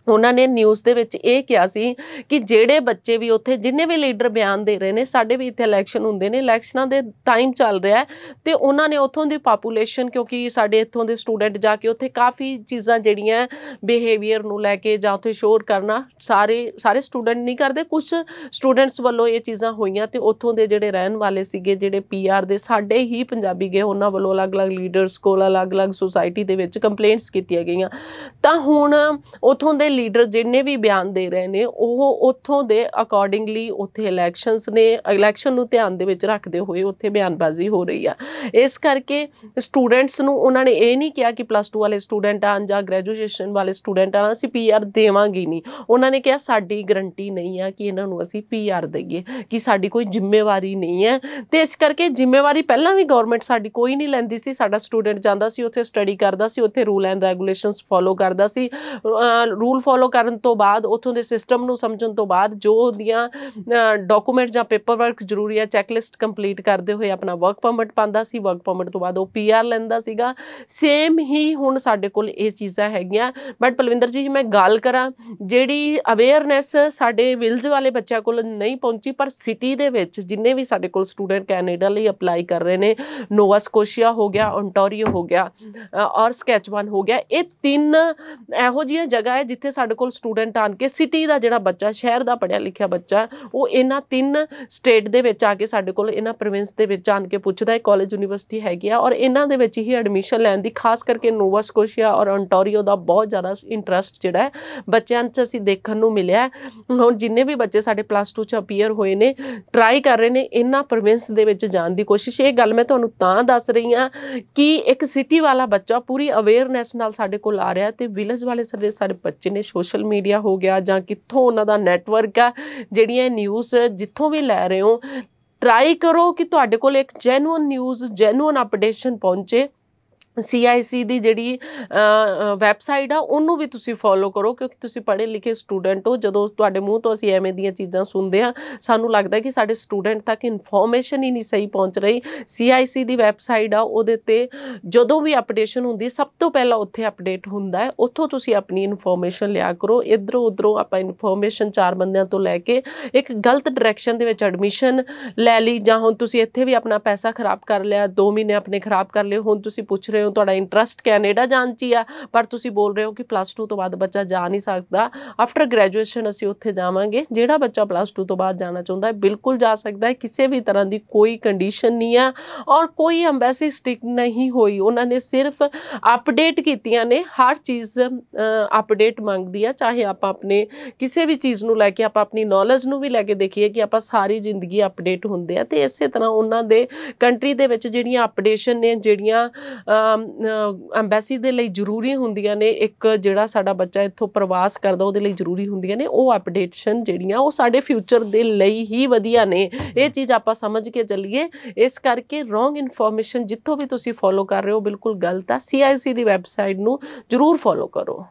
ਉਹਨਾਂ ਨੇ ਨਿਊਜ਼ ਦੇ ਵਿੱਚ ਇਹ ਕਿਹਾ ਸੀ ਕਿ ਜਿਹੜੇ ਬੱਚੇ ਵੀ ਉੱਥੇ ਜਿੰਨੇ ਵੀ ਲੀਡਰ ਬਿਆਨ ਦੇ ਰਹੇ ਨੇ ਸਾਡੇ ਵੀ ਇੱਥੇ ਇਲੈਕਸ਼ਨ ਹੁੰਦੇ ਨੇ ਇਲੈਕਸ਼ਨਾਂ ਦੇ ਟਾਈਮ ਚੱਲ ਰਿਹਾ ਤੇ ਉਹਨਾਂ ਨੇ ਉੱਥੋਂ ਦੀ ਪਾਪੂਲੇਸ਼ਨ ਕਿਉਂਕਿ ਸਾਡੇ ਇੱਥੋਂ ਦੇ ਸਟੂਡੈਂਟ ਜਾ ਕੇ ਉੱਥੇ ਕਾਫੀ ਚੀਜ਼ਾਂ ਜਿਹੜੀਆਂ ਬਿਹੇਵੀਅਰ ਨੂੰ ਲੈ ਕੇ ਜਾਂ ਉੱਥੇ ਸ਼ੋਰ ਕਰਨਾ ਸਾਰੇ ਸਾਰੇ ਸਟੂਡੈਂਟ ਨਹੀਂ ਕਰਦੇ ਕੁਝ ਸਟੂਡੈਂਟਸ ਵੱਲੋਂ ਇਹ ਚੀਜ਼ਾਂ ਹੋਈਆਂ ਤੇ ਉੱਥੋਂ ਦੇ ਜਿਹੜੇ ਰਹਿਣ ਵਾਲੇ ਸੀਗੇ ਜਿਹੜੇ ਪੀਆਰ ਦੇ ਸਾਡੇ ਹੀ ਪੰਜਾਬੀ ਗਏ ਉਹਨਾਂ ਵੱਲੋਂ ਅਲੱਗ-ਅਲੱਗ ਲੀਡਰਸ ਕੋਲ ਅਲੱਗ-ਅਲੱਗ ਸੁਸਾਇਟੀ ਦੇ ਵਿੱਚ ਕੰਪਲੇਂਟਸ ਕੀਤੀਆਂ ਗਈਆਂ ਤਾਂ ਹੁਣ ਉੱਥੋਂ ਦੇ ਲੀਡਰ ਜਿੰਨੇ ਵੀ ਬਿਆਨ ਦੇ ਰਹੇ ਨੇ ਉਹ ਉੱਥੋਂ ਦੇ ਅਕੋਰਡਿੰਗਲੀ ਉੱਥੇ ਇਲੈਕਸ਼ਨਸ ਨੇ ਇਲੈਕਸ਼ਨ ਨੂੰ ਧਿਆਨ ਦੇ ਵਿੱਚ ਰੱਖਦੇ ਹੋਏ ਉੱਥੇ ਬਿਆਨਬਾਜ਼ੀ ਹੋ ਰਹੀ ਆ ਇਸ ਕਰਕੇ ਸਟੂਡੈਂਟਸ ਨੂੰ ਉਹਨਾਂ ਨੇ ਇਹ ਨਹੀਂ ਕਿਹਾ ਕਿ ਪਲੱਸ 2 ਵਾਲੇ ਸਟੂਡੈਂਟ ਆਂ ਜਾਂ ਗ੍ਰੈਜੂਏਸ਼ਨ ਵਾਲੇ ਸਟੂਡੈਂਟ ਆਂ ਅਸੀਂ ਪੀਆਰ ਦੇਵਾਂਗੇ ਨਹੀਂ ਉਹਨਾਂ ਨੇ ਕਿਹਾ ਸਾਡੀ ਗਰੰਟੀ ਨਹੀਂ ਆ ਕਿ ਇਹਨਾਂ ਨੂੰ ਅਸੀਂ ਪੀਆਰ ਦੇਈਏ ਕਿ ਸਾਡੀ ਕੋਈ ਜ਼ਿੰਮੇਵਾਰੀ ਨਹੀਂ ਹੈ ਤੇ ਇਸ ਕਰਕੇ ਜ਼ਿੰਮੇਵਾਰੀ ਪਹਿਲਾਂ ਵੀ ਗਵਰਨਮੈਂਟ ਸਾਡੀ ਕੋਈ ਨਹੀਂ ਲੈਂਦੀ ਸੀ ਸਾਡਾ ਸਟੂਡੈਂਟ ਜਾਂਦਾ ਸੀ ਉੱਥੇ ਸਟੱਡੀ ਕਰਦਾ ਸੀ ਉੱਥੇ ਰੂਲ ਐਂਡ ਰੈਗੂਲੇਸ਼ਨਸ ਫੋਲੋ ਕਰਦਾ ਸੀ ਰੂਲ ਫੋਲੋ ਕਰਨ ਤੋਂ ਬਾਅਦ ਉਥੋਂ ਦੇ ਸਿਸਟਮ ਨੂੰ ਸਮਝਣ ਤੋਂ ਬਾਅਦ ਜੋ ਉਹਦੀਆਂ ਡਾਕੂਮੈਂਟ ਜਾਂ ਪੇਪਰ ਵਰਕ ਜ਼ਰੂਰੀ ਹੈ ਚੈੱਕਲਿਸਟ ਕੰਪਲੀਟ ਕਰਦੇ ਹੋਏ ਆਪਣਾ ਵਰਕ ਪਰਮਿਟ ਪਾਉਂਦਾ ਸੀ ਵਰਕ ਪਰਮਿਟ ਤੋਂ ਬਾਅਦ ਉਹ ਪੀਆਰ ਲੈਂਦਾ ਸੀਗਾ ਸੇਮ ਹੀ ਹੁਣ ਸਾਡੇ ਕੋਲ ਇਹ ਚੀਜ਼ਾਂ ਹੈਗੀਆਂ ਬਟ ਪਲਵਿੰਦਰ ਜੀ ਮੈਂ ਗੱਲ ਕਰਾਂ ਜਿਹੜੀ ਅਵੇਅਰਨੈਸ ਸਾਡੇ ਵਿਲਜ ਵਾਲੇ ਬੱਚਿਆਂ ਕੋਲ ਨਹੀਂ ਪਹੁੰਚੀ ਪਰ ਸਿਟੀ ਦੇ ਵਿੱਚ ਜਿੰਨੇ ਵੀ ਸਾਡੇ ਕੋਲ ਸਟੂਡੈਂਟ ਕੈਨੇਡਾ ਲਈ ਅਪਲਾਈ ਕਰ ਰਹੇ ਨੇ ਨੋਵਾ ਸਕੋਸ਼ੀਆ ਹੋ ਗਿਆ ਓਨਟਾਰੀਓ ਹੋ ਗਿਆ ਔਰ ਸਕੈਚਵਨ ਹੋ ਗਿਆ ਇਹ ਤਿੰਨ ਇਹੋ ਜਿਹੀਆਂ ਜਗ੍ਹਾ ਹੈ ਜਿੱਥੇ ਸਾਡੇ ਕੋਲ ਸਟੂਡੈਂਟ ਆਣ ਕੇ ਸਿਟੀ ਦਾ ਜਿਹੜਾ ਬੱਚਾ ਸ਼ਹਿਰ ਦਾ ਪੜਿਆ ਲਿਖਿਆ ਬੱਚਾ ਉਹ ਇਹਨਾਂ ਤਿੰਨ ਸਟੇਟ ਦੇ ਵਿੱਚ ਆ ਕੇ ਸਾਡੇ ਕੋਲ ਇਹਨਾਂ ਪ੍ਰੋਵਿੰਸ ਦੇ ਵਿੱਚ ਆਣ ਕੇ ਪੁੱਛਦਾ ਹੈ ਕਾਲਜ ਯੂਨੀਵਰਸਿਟੀ ਹੈਗੀ ਆ ਔਰ ਇਹਨਾਂ ਦੇ ਵਿੱਚ ਹੀ ਐਡਮਿਸ਼ਨ ਲੈਣ ਦੀ ਖਾਸ ਕਰਕੇ ਨੋਵਾ ਸਕੋਸ਼ੀਆ ਔਰ ਅੰਟਾਰੀਓ ਦਾ ਬਹੁਤ ਜ਼ਿਆਦਾ ਇੰਟਰਸਟ ਜਿਹੜਾ ਹੈ ਬੱਚਿਆਂ 'ਚ ਅਸੀਂ ਦੇਖਣ ਨੂੰ ਮਿਲਿਆ ਹੁਣ ਜਿੰਨੇ ਵੀ ਬੱਚੇ ਸਾਡੇ ਪਲੱਸ 2 'ਚ ਅਪੀਅਰ ਹੋਏ ਨੇ ਟਰਾਈ ਕਰ ਰਹੇ ਨੇ ਇਹਨਾਂ ਪ੍ਰੋਵਿੰਸ ਦੇ ਵਿੱਚ ਜਾਣ ਦੀ ਕੋਸ਼ਿਸ਼ ਇਹ ਗੱਲ ਮੈਂ ਤੁਹਾਨੂੰ ਤਾਂ ਦੱਸ ਰਹੀ ਆ ਕਿ ਇੱਕ ਸਿਟੀ ਵਾਲਾ ਬੱਚਾ ਪੂਰੀ ਅਵੇਅਰਨੈਸ ਨਾਲ ਸਾਡੇ ਕੋਲ ਆ ਰਿਹਾ ਤੇ ਵਿਲੇਜ ਵਾਲੇ ਸਾਡੇ ਬੱਚੇ ਨੇ ਸੋਸ਼ਲ ਮੀਡੀਆ ਹੋ ਗਿਆ ਜਾਂ ਕਿੱਥੋਂ ਉਹਨਾਂ ਦਾ ਨੈਟਵਰਕ ਆ ਜਿਹੜੀਆਂ ਨਿਊਜ਼ ਜਿੱਥੋਂ ਵੀ ਲੈ ਰਹੇ ਹੋ ਟਰਾਈ ਕਰੋ ਕਿ ਤੁਹਾਡੇ ਕੋਲ ਇੱਕ ਜੈਨੂਇਨ ਨਿਊਜ਼ ਜੈਨੂਇਨ ਅਪਡੇਸ਼ਨ ਪਹੁੰਚੇ CIC ਦੀ ਜਿਹੜੀ ਵੈਬਸਾਈਟ ਆ ਉਹਨੂੰ ਵੀ ਤੁਸੀਂ ਫੋਲੋ ਕਰੋ ਕਿਉਂਕਿ ਤੁਸੀਂ ਪੜ੍ਹੇ ਲਿਖੇ ਸਟੂਡੈਂਟ ਹੋ ਜਦੋਂ ਤੁਹਾਡੇ ਮੂੰਹ ਤੋਂ ਅਸੀਂ ਐਵੇਂ ਦੀਆਂ ਚੀਜ਼ਾਂ ਸੁਣਦੇ ਆ ਸਾਨੂੰ ਲੱਗਦਾ ਕਿ ਸਾਡੇ ਸਟੂਡੈਂਟ ਤੱਕ ਇਨਫੋਰਮੇਸ਼ਨ ਹੀ ਨਹੀਂ ਸਹੀ ਪਹੁੰਚ ਰਹੀ CIC ਦੀ ਵੈਬਸਾਈਟ ਆ ਉਹਦੇ ਤੇ ਜਦੋਂ ਵੀ ਅਪਡੇਸ਼ਨ ਹੁੰਦੀ ਸਭ ਤੋਂ ਪਹਿਲਾਂ ਉੱਥੇ ਅਪਡੇਟ ਹੁੰਦਾ ਹੈ ਉੱਥੋਂ ਤੁਸੀਂ ਆਪਣੀ ਇਨਫੋਰਮੇਸ਼ਨ ਲਿਆ ਕਰੋ ਇਧਰੋਂ ਉਧਰੋਂ ਆਪਾਂ ਇਨਫੋਰਮੇਸ਼ਨ ਚਾਰ ਬੰਦਿਆਂ ਤੋਂ ਲੈ ਕੇ ਇੱਕ ਗਲਤ ਡਾਇਰੈਕਸ਼ਨ ਦੇ ਵਿੱਚ ਐਡਮਿਸ਼ਨ ਲੈ ਲਈ ਜਾਂ ਹੁਣ ਤੁਸੀਂ ਇੱਥੇ ਵੀ ਆਪਣਾ ਪੈਸਾ ਖਰਾਬ ਕਰ ਲਿਆ 2 ਮਹੀਨੇ ਆਪਣੇ ਖਰਾਬ ਕਰ ਲਏ ਹੁਣ ਤੁਸੀਂ ਪੁੱਛ ਰਹੇ ਰਹੇ ਹੋ ਤੁਹਾਡਾ ਇੰਟਰਸਟ ਕੈਨੇਡਾ ਜਾਣ 'ਚ ਆ ਪਰ ਤੁਸੀਂ ਬੋਲ ਰਹੇ ਹੋ ਕਿ ਪਲੱਸ 2 ਤੋਂ ਬਾਅਦ ਬੱਚਾ ਜਾ ਨਹੀਂ ਸਕਦਾ ਆਫਟਰ ਗ੍ਰੈਜੂਏਸ਼ਨ ਅਸੀਂ ਉੱਥੇ ਜਾਵਾਂਗੇ ਜਿਹੜਾ ਬੱਚਾ ਪਲੱਸ 2 ਤੋਂ ਬਾਅਦ ਜਾਣਾ ਚਾਹੁੰਦਾ ਹੈ ਬਿਲਕੁਲ ਜਾ ਸਕਦਾ ਹੈ ਕਿਸੇ ਵੀ ਤਰ੍ਹਾਂ ਦੀ ਕੋਈ ਕੰਡੀਸ਼ਨ ਨਹੀਂ ਆ ਔਰ ਕੋਈ ਐਮਬੈਸੀ ਸਟਿਕ ਨਹੀਂ ਹੋਈ ਉਹਨਾਂ ਨੇ ਸਿਰਫ ਅਪਡੇਟ ਕੀਤੀਆਂ ਨੇ ਹਰ ਚੀਜ਼ ਅਪਡੇਟ ਮੰਗਦੀ ਆ ਚਾਹੇ ਆਪਾਂ ਆਪਣੇ ਕਿਸੇ ਵੀ ਚੀਜ਼ ਨੂੰ ਲੈ ਕੇ ਆਪਾਂ ਆਪਣੀ ਨੌਲੇਜ ਨੂੰ ਵੀ ਲੈ ਕੇ ਦੇਖੀਏ ਕਿ ਆਪਾਂ ਸਾਰੀ ਜ਼ਿੰਦਗੀ ਅਪਡੇਟ ਹੁੰਦੇ ਆ ਤੇ ਇਸੇ ਤਰ੍ਹਾਂ ਉਹਨਾਂ ਦੇ ਕੰਟਰੀ ਦੇ ਵਿੱਚ ਜਿਹੜੀਆਂ ਅਪਡੇਸ਼ਨ ਨੇ ਜਿਹੜੀਆਂ ਐਮਬੈਸੀ ਦੇ ਲਈ ਜ਼ਰੂਰੀ ਹੁੰਦੀਆਂ ਨੇ ਇੱਕ ਜਿਹੜਾ ਸਾਡਾ ਬੱਚਾ ਇੱਥੋਂ ਪ੍ਰਵਾਸ ਕਰਦਾ ਉਹਦੇ ਲਈ ਜ਼ਰੂਰੀ ਹੁੰਦੀਆਂ ਨੇ ਉਹ ਅਪਡੇਟਸ਼ਨ ਜਿਹੜੀਆਂ ਉਹ ਸਾਡੇ ਫਿਊਚਰ ਦੇ ਲਈ ਹੀ ਵਧੀਆ ਨੇ ਇਹ ਚੀਜ਼ ਆਪਾਂ ਸਮਝ ਕੇ ਚੱਲੀਏ ਇਸ ਕਰਕੇ ਰੋਂਗ ਇਨਫੋਰਮੇਸ਼ਨ ਜਿੱਥੋਂ ਵੀ ਤੁਸੀਂ ਫੋਲੋ ਕਰ ਰਹੇ ਹੋ ਬਿਲਕੁਲ ਗਲਤ ਆ ਸੀਆਈਸੀ ਦੀ ਵੈਬਸਾਈਟ ਨੂੰ ਜ਼ਰੂਰ ਫੋਲੋ ਕਰੋ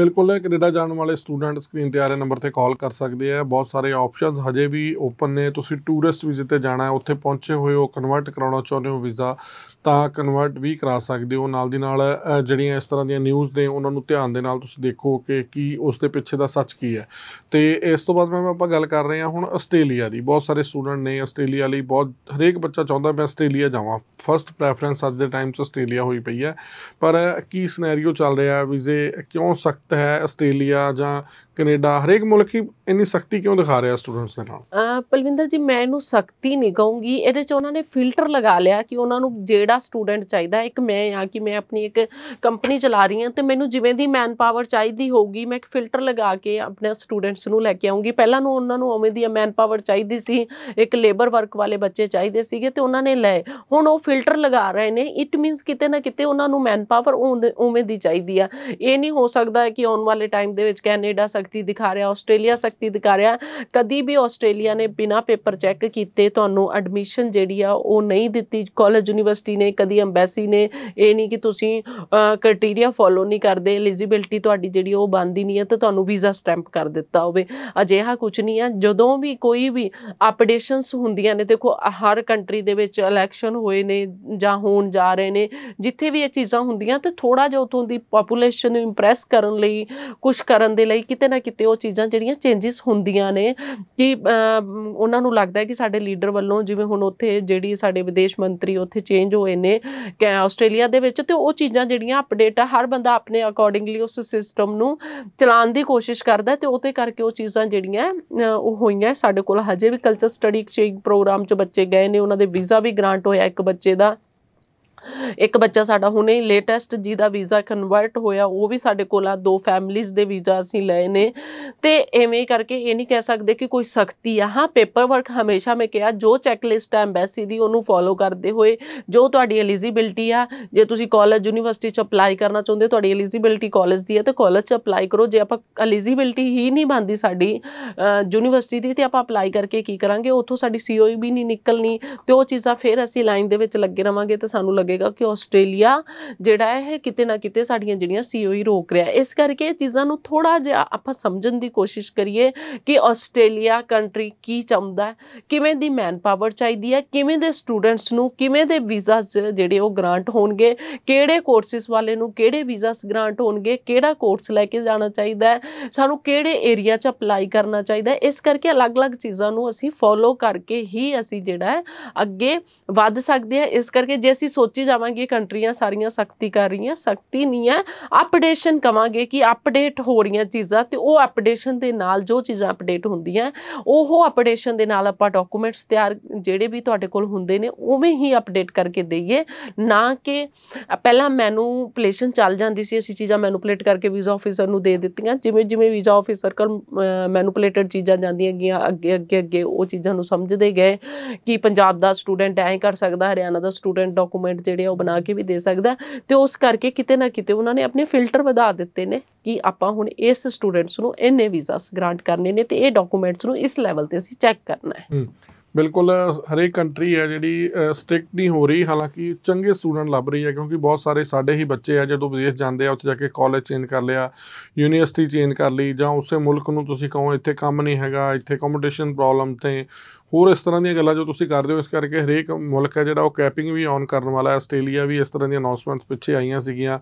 ਬਿਲਕੁਲ ਕੈਨੇਡਾ ਜਾਣ ਵਾਲੇ ਸਟੂਡੈਂਟ ਸਕਰੀਨ ਤੇ ਆ ਰਹੇ ਨੰਬਰ ਤੇ ਕਾਲ ਕਰ ਸਕਦੇ ਆ ਬਹੁਤ ਸਾਰੇ ਆਪਸ਼ਨਸ ਹਜੇ ਵੀ ਓਪਨ ਨੇ ਤੁਸੀਂ ਟੂਰਿਸਟ ਵੀਜ਼ੇ ਤੇ ਜਾਣਾ ਹੈ ਉੱਥੇ ਪਹੁੰਚੇ ਹੋਏ ਹੋ ਕਨਵਰਟ ਕਰਾਉਣਾ ਚਾਹੁੰਦੇ ਹੋ ਵੀਜ਼ਾ ਤਾਂ ਕਨਵਰਟ ਵੀ ਕਰਾ ਸਕਦੇ ਹੋ ਨਾਲ ਦੀ ਨਾਲ ਜਿਹੜੀਆਂ ਇਸ ਤਰ੍ਹਾਂ ਦੀਆਂ ਨਿਊਜ਼ ਨੇ ਉਹਨਾਂ ਨੂੰ ਧਿਆਨ ਦੇ ਨਾਲ ਤੁਸੀਂ ਦੇਖੋ ਕਿ ਕੀ ਉਸ ਦੇ ਪਿੱਛੇ ਦਾ ਸੱਚ ਕੀ ਹੈ ਤੇ ਇਸ ਤੋਂ ਬਾਅਦ ਮੈਂ ਆਪਾਂ ਗੱਲ ਕਰ ਰਹੇ ਹਾਂ ਹੁਣ ਆਸਟ੍ਰੇਲੀਆ ਦੀ ਬਹੁਤ ਸਾਰੇ ਸਟੂਡੈਂਟ ਨੇ ਆਸਟ੍ਰੇਲੀਆ ਲਈ ਬਹੁਤ ਹਰੇਕ ਬੱਚਾ ਚਾਹੁੰਦਾ ਮੈਂ ਆਸਟ੍ਰੇਲੀਆ ਜਾਵਾਂ ਫਰਸਟ ਪ੍ਰੈਫਰੈਂਸ ਅੱਜ ਦੇ ਟਾਈਮ 'ਚ ਆਸਟ੍ਰੇਲੀਆ ਹੋਈ ਪਈ ਹੈ ਪਰ ਕੀ ਸਿਨੈਰੀਓ ਚੱਲ ਰਿਹਾ ਹੈ ਵੀਜ਼ੇ ਕਿਉਂ ਸਖਤ ਸਖਤ ਹੈ ਆਸਟ੍ਰੇਲੀਆ ਜਾਂ ਕੈਨੇਡਾ ਹਰੇਕ ਮੁਲਕ ਹੀ ਇੰਨੀ ਸਖਤੀ ਕਿਉਂ ਦਿਖਾ ਰਿਹਾ ਸਟੂਡੈਂਟਸ ਦੇ ਨਾਲ ਪਲਵਿੰਦਰ ਜੀ ਮੈਂ ਇਹਨੂੰ ਸਖਤੀ ਨਹੀਂ ਕਹੂੰਗੀ ਇਹਦੇ 'ਚ ਉਹਨਾਂ ਨੇ ਫਿਲਟਰ ਲਗਾ ਲਿਆ ਕਿ ਉਹਨਾਂ ਨੂੰ ਜਿਹੜਾ ਸਟੂਡੈਂਟ ਚਾਹੀਦਾ ਇੱਕ ਮੈਂ ਆ ਕਿ ਮੈਂ ਆਪਣੀ ਇੱਕ ਕੰਪਨੀ ਚਲਾ ਰਹੀ ਹਾਂ ਤੇ ਮੈਨੂੰ ਜਿਵੇਂ ਦੀ ਮੈਨ ਪਾਵਰ ਚਾਹੀਦੀ ਹੋਊਗੀ ਮੈਂ ਇੱਕ ਫਿਲਟਰ ਲਗਾ ਕੇ ਆਪਣੇ ਸਟੂਡੈਂਟਸ ਨੂੰ ਲੈ ਕੇ ਆਉਂਗੀ ਪਹਿਲਾਂ ਨੂੰ ਉਹਨਾਂ ਨੂੰ ਉਵੇਂ ਦੀ ਮੈਨ ਪਾਵਰ ਚਾਹੀਦੀ ਸੀ ਇੱਕ ਲੇਬਰ ਵਰਕ ਵਾਲੇ ਬੱਚੇ ਚਾਹੀਦੇ ਸੀਗੇ ਤੇ ਉਹਨਾਂ ਨੇ ਲਏ ਹੁਣ ਉਹ ਫਿਲਟਰ ਲਗਾ ਰਹੇ ਨੇ ਇਟ ਮੀਨਸ ਕਿਤੇ ਨਾ ਕਿਤੇ ਉਹਨਾਂ ਨੂੰ ਮੈਨ ਪਾਵਰ ਉਵੇਂ ਦੀ ਚਾਹੀਦੀ ਆ ਇਹ ਨਹੀਂ ਹੋ ਸਕਦਾ ਕਿ ਕਿ ਆਉਣ ਵਾਲੇ ਟਾਈਮ ਦੇ ਵਿੱਚ ਕੈਨੇਡਾ ਸਖਤੀ ਦਿਖਾ ਰਿਹਾ ਆਸਟ੍ਰੇਲੀਆ ਸਖਤੀ ਦਿਖਾ ਰਿਹਾ ਕਦੀ ਵੀ ਆਸਟ੍ਰੇਲੀਆ ਨੇ ਬਿਨਾ ਪੇਪਰ ਚੈੱਕ ਕੀਤੇ ਤੁਹਾਨੂੰ ਐਡਮਿਸ਼ਨ ਜਿਹੜੀ ਆ ਉਹ ਨਹੀਂ ਦਿੱਤੀ ਕਾਲਜ ਯੂਨੀਵਰਸਿਟੀ ਨੇ ਕਦੀ ਐਮਬੈਸੀ ਨੇ ਇਹ ਨਹੀਂ ਕਿ ਤੁਸੀਂ ਕ੍ਰਾਈਟੇਰੀਆ ਫੋਲੋ ਨਹੀਂ ਕਰਦੇ ਐਲੀਜੀਬਿਲਟੀ ਤੁਹਾਡੀ ਜਿਹੜੀ ਉਹ ਬੰਦੀ ਨਹੀਂ ਹੈ ਤਾਂ ਤੁਹਾਨੂੰ ਵੀਜ਼ਾ ਸਟੈਂਪ ਕਰ ਦਿੱਤਾ ਹੋਵੇ ਅਜਿਹਾ ਕੁਝ ਨਹੀਂ ਆ ਜਦੋਂ ਵੀ ਕੋਈ ਵੀ ਅਪਡੇਸ਼ਨਸ ਹੁੰਦੀਆਂ ਨੇ ਦੇਖੋ ਹਰ ਕੰਟਰੀ ਦੇ ਵਿੱਚ ਇਲੈਕਸ਼ਨ ਹੋਏ ਨੇ ਜਾਂ ਹੋਣ ਜਾ ਰਹੇ ਨੇ ਜਿੱਥੇ ਵੀ ਇਹ ਚੀਜ਼ਾਂ ਹੁੰਦੀਆਂ ਤੇ ਥੋੜਾ ਜਿਹਾ ਉਥੋਂ ਦੀ ਪੋਪੂਲੇਸ਼ਨ ਨੂੰ ਇੰਪ੍ਰੈਸ ਕਰਨ ਲਈ ਲਈ ਕੁਝ ਕਰਨ ਦੇ ਲਈ ਕਿਤੇ ਨਾ ਕਿਤੇ ਉਹ ਚੀਜ਼ਾਂ ਜਿਹੜੀਆਂ ਚੇਂਜਸ ਹੁੰਦੀਆਂ ਨੇ ਕਿ ਉਹਨਾਂ ਨੂੰ ਲੱਗਦਾ ਹੈ ਕਿ ਸਾਡੇ ਲੀਡਰ ਵੱਲੋਂ ਜਿਵੇਂ ਹੁਣ ਉੱਥੇ ਜਿਹੜੀ ਸਾਡੇ ਵਿਦੇਸ਼ ਮੰਤਰੀ ਉੱਥੇ ਚੇਂਜ ਹੋਏ ਨੇ ਆਸਟ੍ਰੇਲੀਆ ਦੇ ਵਿੱਚ ਤੇ ਉਹ ਚੀਜ਼ਾਂ ਜਿਹੜੀਆਂ ਅਪਡੇਟ ਆ ਹਰ ਬੰਦਾ ਆਪਣੇ ਅਕੋਰਡਿੰਗਲੀ ਉਸ ਸਿਸਟਮ ਨੂੰ ਚਲਾਉਣ ਦੀ ਕੋਸ਼ਿਸ਼ ਕਰਦਾ ਤੇ ਉਹਦੇ ਕਰਕੇ ਉਹ ਚੀਜ਼ਾਂ ਜਿਹੜੀਆਂ ਉਹ ਹੋਈਆਂ ਸਾਡੇ ਕੋਲ ਹਜੇ ਵੀ ਕਲਚਰ ਸਟੱਡੀ ਐਕਸਚੇਂਜ ਪ੍ਰੋਗਰਾਮ 'ਚ ਬੱਚੇ ਗਏ ਨੇ ਉਹਨਾਂ ਦੇ ਵੀਜ਼ਾ ਵੀ ਗ੍ਰਾਂਟ ਹੋਇਆ ਇੱਕ ਬੱਚੇ ਦਾ ਇੱਕ ਬੱਚਾ ਸਾਡਾ ਹੁਣੇ ਹੀ ਲੇਟੈਸਟ ਜਿਹਦਾ ਵੀਜ਼ਾ ਕਨਵਰਟ ਹੋਇਆ ਉਹ ਵੀ ਸਾਡੇ ਕੋਲ ਆ ਦੋ ਫੈਮਿਲੀਜ਼ ਦੇ ਵੀਜ਼ਾ ਅਸੀਂ ਲਏ ਨੇ ਤੇ ਐਵੇਂ ਕਰਕੇ ਇਹ ਨਹੀਂ ਕਹਿ ਸਕਦੇ ਕਿ ਕੋਈ ਸਖਤੀ ਆ ਹਾਂ ਪੇਪਰ ਵਰਕ ਹਮੇਸ਼ਾ ਮੈਂ ਕਿਹਾ ਜੋ ਚੈੱਕ ਲਿਸਟ ਹੈ ਐਮਬੈਸੀ ਦੀ ਉਹਨੂੰ ਫੋਲੋ ਕਰਦੇ ਹੋਏ ਜੋ ਤੁਹਾਡੀ ਐਲੀਜੀਬਿਲਟੀ ਆ ਜੇ ਤੁਸੀਂ ਕਾਲਜ ਯੂਨੀਵਰਸਿਟੀ 'ਚ ਅਪਲਾਈ ਕਰਨਾ ਚਾਹੁੰਦੇ ਤੁਹਾਡੀ ਐਲੀਜੀਬਿਲਟੀ ਕਾਲਜ ਦੀ ਹੈ ਤਾਂ ਕਾਲਜ 'ਚ ਅਪਲਾਈ ਕਰੋ ਜੇ ਆਪਾਂ ਐਲੀਜੀਬਿਲਟੀ ਹੀ ਨਹੀਂ ਬੰਦੀ ਸਾਡੀ ਯੂਨੀਵਰਸਿਟੀ ਦੀ ਤੇ ਆਪਾਂ ਅਪਲਾਈ ਕਰਕੇ ਕੀ ਕਰਾਂਗੇ ਉੱਥੋਂ ਸਾਡੀ ਸੀਓਈ e ਵੀ ਨਹੀਂ ਨਿਕਲਣੀ ਤੇ ਉਹ ਚੀਜ਼ਾਂ ਫਿਰ ਅਸੀਂ ਲਾਈਨ ਦੇ ਵਿੱਚ ਲੱਗੇ ਰਵਾਂਗੇ ਤੇ ਸਾਨੂੰ ਲੱਗੇਗਾ ਕਿ ਆਸਟ੍ਰੇਲੀਆ ਜਿਹੜਾ ਹੈ ਕਿਤੇ ਨਾ ਕਿਤੇ ਸਾਡੀਆਂ ਜਿਹੜੀਆਂ ਸੀਓਈ ਰੋਕ ਰਿਹਾ ਇਸ ਕਰਕੇ ਇਹ ਚੀਜ਼ਾਂ ਨੂੰ ਥੋੜਾ ਜਿਹਾ ਆਪਾਂ ਸਮਝਣ ਦੀ ਕੋਸ਼ਿਸ਼ ਕਰੀਏ ਕਿ ਆਸਟ੍ਰੇਲੀਆ ਕੰਟਰੀ ਕੀ ਚਾਹੁੰਦਾ ਕਿਵੇਂ ਦੀ ਮੈਨ ਪਾਵਰ ਚਾਹੀਦੀ ਹੈ ਕਿਵੇਂ ਦੇ ਸਟੂਡੈਂਟਸ ਨੂੰ ਕਿਵੇਂ ਦੇ ਵੀਜ਼ਾ ਜਿਹੜੇ ਉਹ ਗ੍ਰਾਂਟ ਹੋਣਗੇ ਕਿਹੜੇ ਕੋਰਸਿਸ ਵਾਲੇ ਨੂੰ ਕਿਹੜੇ ਵੀਜ਼ਾਸ ਗ੍ਰਾਂਟ ਹੋਣਗੇ ਕਿਹੜਾ ਕੋਰਸ ਲੈ ਕੇ ਜਾਣਾ ਚਾਹੀਦਾ ਹੈ ਸਾਨੂੰ ਕਿਹੜੇ ਏਰੀਆ 'ਚ ਅਪਲਾਈ ਕਰਨਾ ਚਾਹੀਦਾ ਹੈ ਇਸ ਕਰਕੇ ਅਲੱਗ-ਅਲੱਗ ਚੀਜ਼ਾਂ ਨੂੰ ਅਸੀਂ ਫੋਲੋ ਕਰਕੇ ਹੀ ਅਸੀਂ ਜਿਹੜਾ ਹੈ ਅੱਗੇ ਵੱਧ ਸਕਦੇ ਹਾਂ ਇਸ ਕਰਕੇ ਜੇ ਅਸੀਂ ਸੋਚੀ ਸੋਚੀ ਜਾਵਾਂਗੇ ਕੰਟਰੀਆਂ ਸਾਰੀਆਂ ਸਖਤੀ ਕਰ ਰਹੀਆਂ ਸਖਤੀ ਨਹੀਂ ਹੈ ਅਪਡੇਸ਼ਨ ਕਵਾਂਗੇ ਕਿ ਅਪਡੇਟ ਹੋ ਰਹੀਆਂ ਚੀਜ਼ਾਂ ਤੇ ਉਹ ਅਪਡੇਸ਼ਨ ਦੇ ਨਾਲ ਜੋ ਚੀਜ਼ਾਂ ਅਪਡੇਟ ਹੁੰਦੀਆਂ ਉਹ ਅਪਡੇਸ਼ਨ ਦੇ ਨਾਲ ਆਪਾਂ ਡਾਕੂਮੈਂਟਸ ਤਿਆਰ ਜਿਹੜੇ ਵੀ ਤੁਹਾਡੇ ਕੋਲ ਹੁੰਦੇ ਨੇ ਉਵੇਂ ਹੀ ਅਪਡੇਟ ਕਰਕੇ ਦਈਏ ਨਾ ਕਿ ਪਹਿਲਾਂ ਮੈਨੂਪਲੇਸ਼ਨ ਚੱਲ ਜਾਂਦੀ ਸੀ ਅਸੀਂ ਚੀਜ਼ਾਂ ਮੈਨੂਪਲੇਟ ਕਰਕੇ ਵੀਜ਼ਾ ਆਫੀਸਰ ਨੂੰ ਦੇ ਦਿੱਤੀਆਂ ਜਿਵੇਂ ਜਿਵੇਂ ਵੀਜ਼ਾ ਆਫੀਸਰ ਕੋਲ ਮੈਨੂਪਲੇਟਡ ਚੀਜ਼ਾਂ ਜਾਂਦੀਆਂ ਗਈਆਂ ਅੱਗੇ ਅੱਗੇ ਅੱਗੇ ਉਹ ਚੀਜ਼ਾਂ ਨੂੰ ਸਮਝਦੇ ਗਏ ਕਿ ਪੰਜਾਬ ਦਾ ਸਟੂਡੈਂਟ ਐਂ ਕਰ ਸਕਦਾ ਹਰਿਆਣਾ ਦਾ ਸਟੂਡੈਂਟ ਡਾਕੂਮੈਂਟ ਜਿਹੜੇ ਉਹ ਬਣਾ ਕੇ ਵੀ ਦੇ ਸਕਦਾ ਤੇ ਉਸ ਕਰਕੇ ਕਿਤੇ ਨਾ ਕਿਤੇ ਉਹਨਾਂ ਨੇ ਆਪਣੇ ਫਿਲਟਰ ਵਧਾ ਦਿੱਤੇ ਨੇ ਕਿ ਆਪਾਂ ਹੁਣ ਇਸ ਸਟੂਡੈਂਟਸ ਨੂੰ ਇੰਨੇ ਵੀਜ਼ਾਸ ਗ੍ਰਾਂਟ ਕਰਨੇ ਨੇ ਤੇ ਇਹ ਡਾਕੂਮੈਂਟਸ ਨੂੰ ਇਸ ਲੈਵਲ ਤੇ ਅਸੀਂ ਚੈੱਕ ਕਰਨਾ ਹੈ ਬਿਲਕੁਲ ਹਰੇਕ ਕੰਟਰੀ ਹੈ ਜਿਹੜੀ ਸਟ੍ਰਿਕਟ ਨਹੀਂ ਹੋ ਰਹੀ ਹਾਲਾਂਕਿ ਚੰਗੇ ਸਟੂਡੈਂਟ ਲੱਭ ਰਹੀ ਹੈ ਕਿਉਂਕਿ ਬਹੁਤ ਸਾਰੇ ਸਾਡੇ ਹੀ ਬੱਚੇ ਆ ਜਦੋਂ ਵਿਦੇਸ਼ ਜਾਂਦੇ ਆ ਉੱਥੇ ਜਾ ਕੇ ਕਾਲਜ ਚੇਂਜ ਕਰ ਲਿਆ ਯੂਨੀਵਰਸਿਟੀ ਚੇਂਜ ਕਰ ਲਈ ਜਾਂ ਉਸੇ ਮੁਲਕ ਨੂੰ ਤੁਸੀਂ ਕਹੋ ਇੱਥੇ ਕੰਮ ਨਹੀਂ ਹੈਗਾ ਇੱਥੇ ਕੰਪੀਟੀਸ਼ਨ ਪ੍ਰੋਬਲਮ ਤੇ ਹੋਰ ਇਸ ਤਰ੍ਹਾਂ ਦੀਆਂ ਗੱਲਾਂ ਜੋ ਤੁਸੀਂ ਕਰਦੇ ਹੋ ਇਸ ਕਰਕੇ ਹਰੇਕ ਮੁਲਕ ਹੈ ਜਿਹੜਾ ਉਹ ਕੈਪਿੰਗ ਵੀ ਔਨ ਕਰਨ ਵਾਲਾ ਹੈ ਆਸਟ੍ਰੇਲੀਆ ਵੀ ਇਸ ਤਰ੍ਹਾਂ ਦੀਆਂ ਅਨਾਉਂਸਮੈਂਟਸ ਪਿੱਛੇ ਆਈਆਂ ਸੀਗੀਆਂ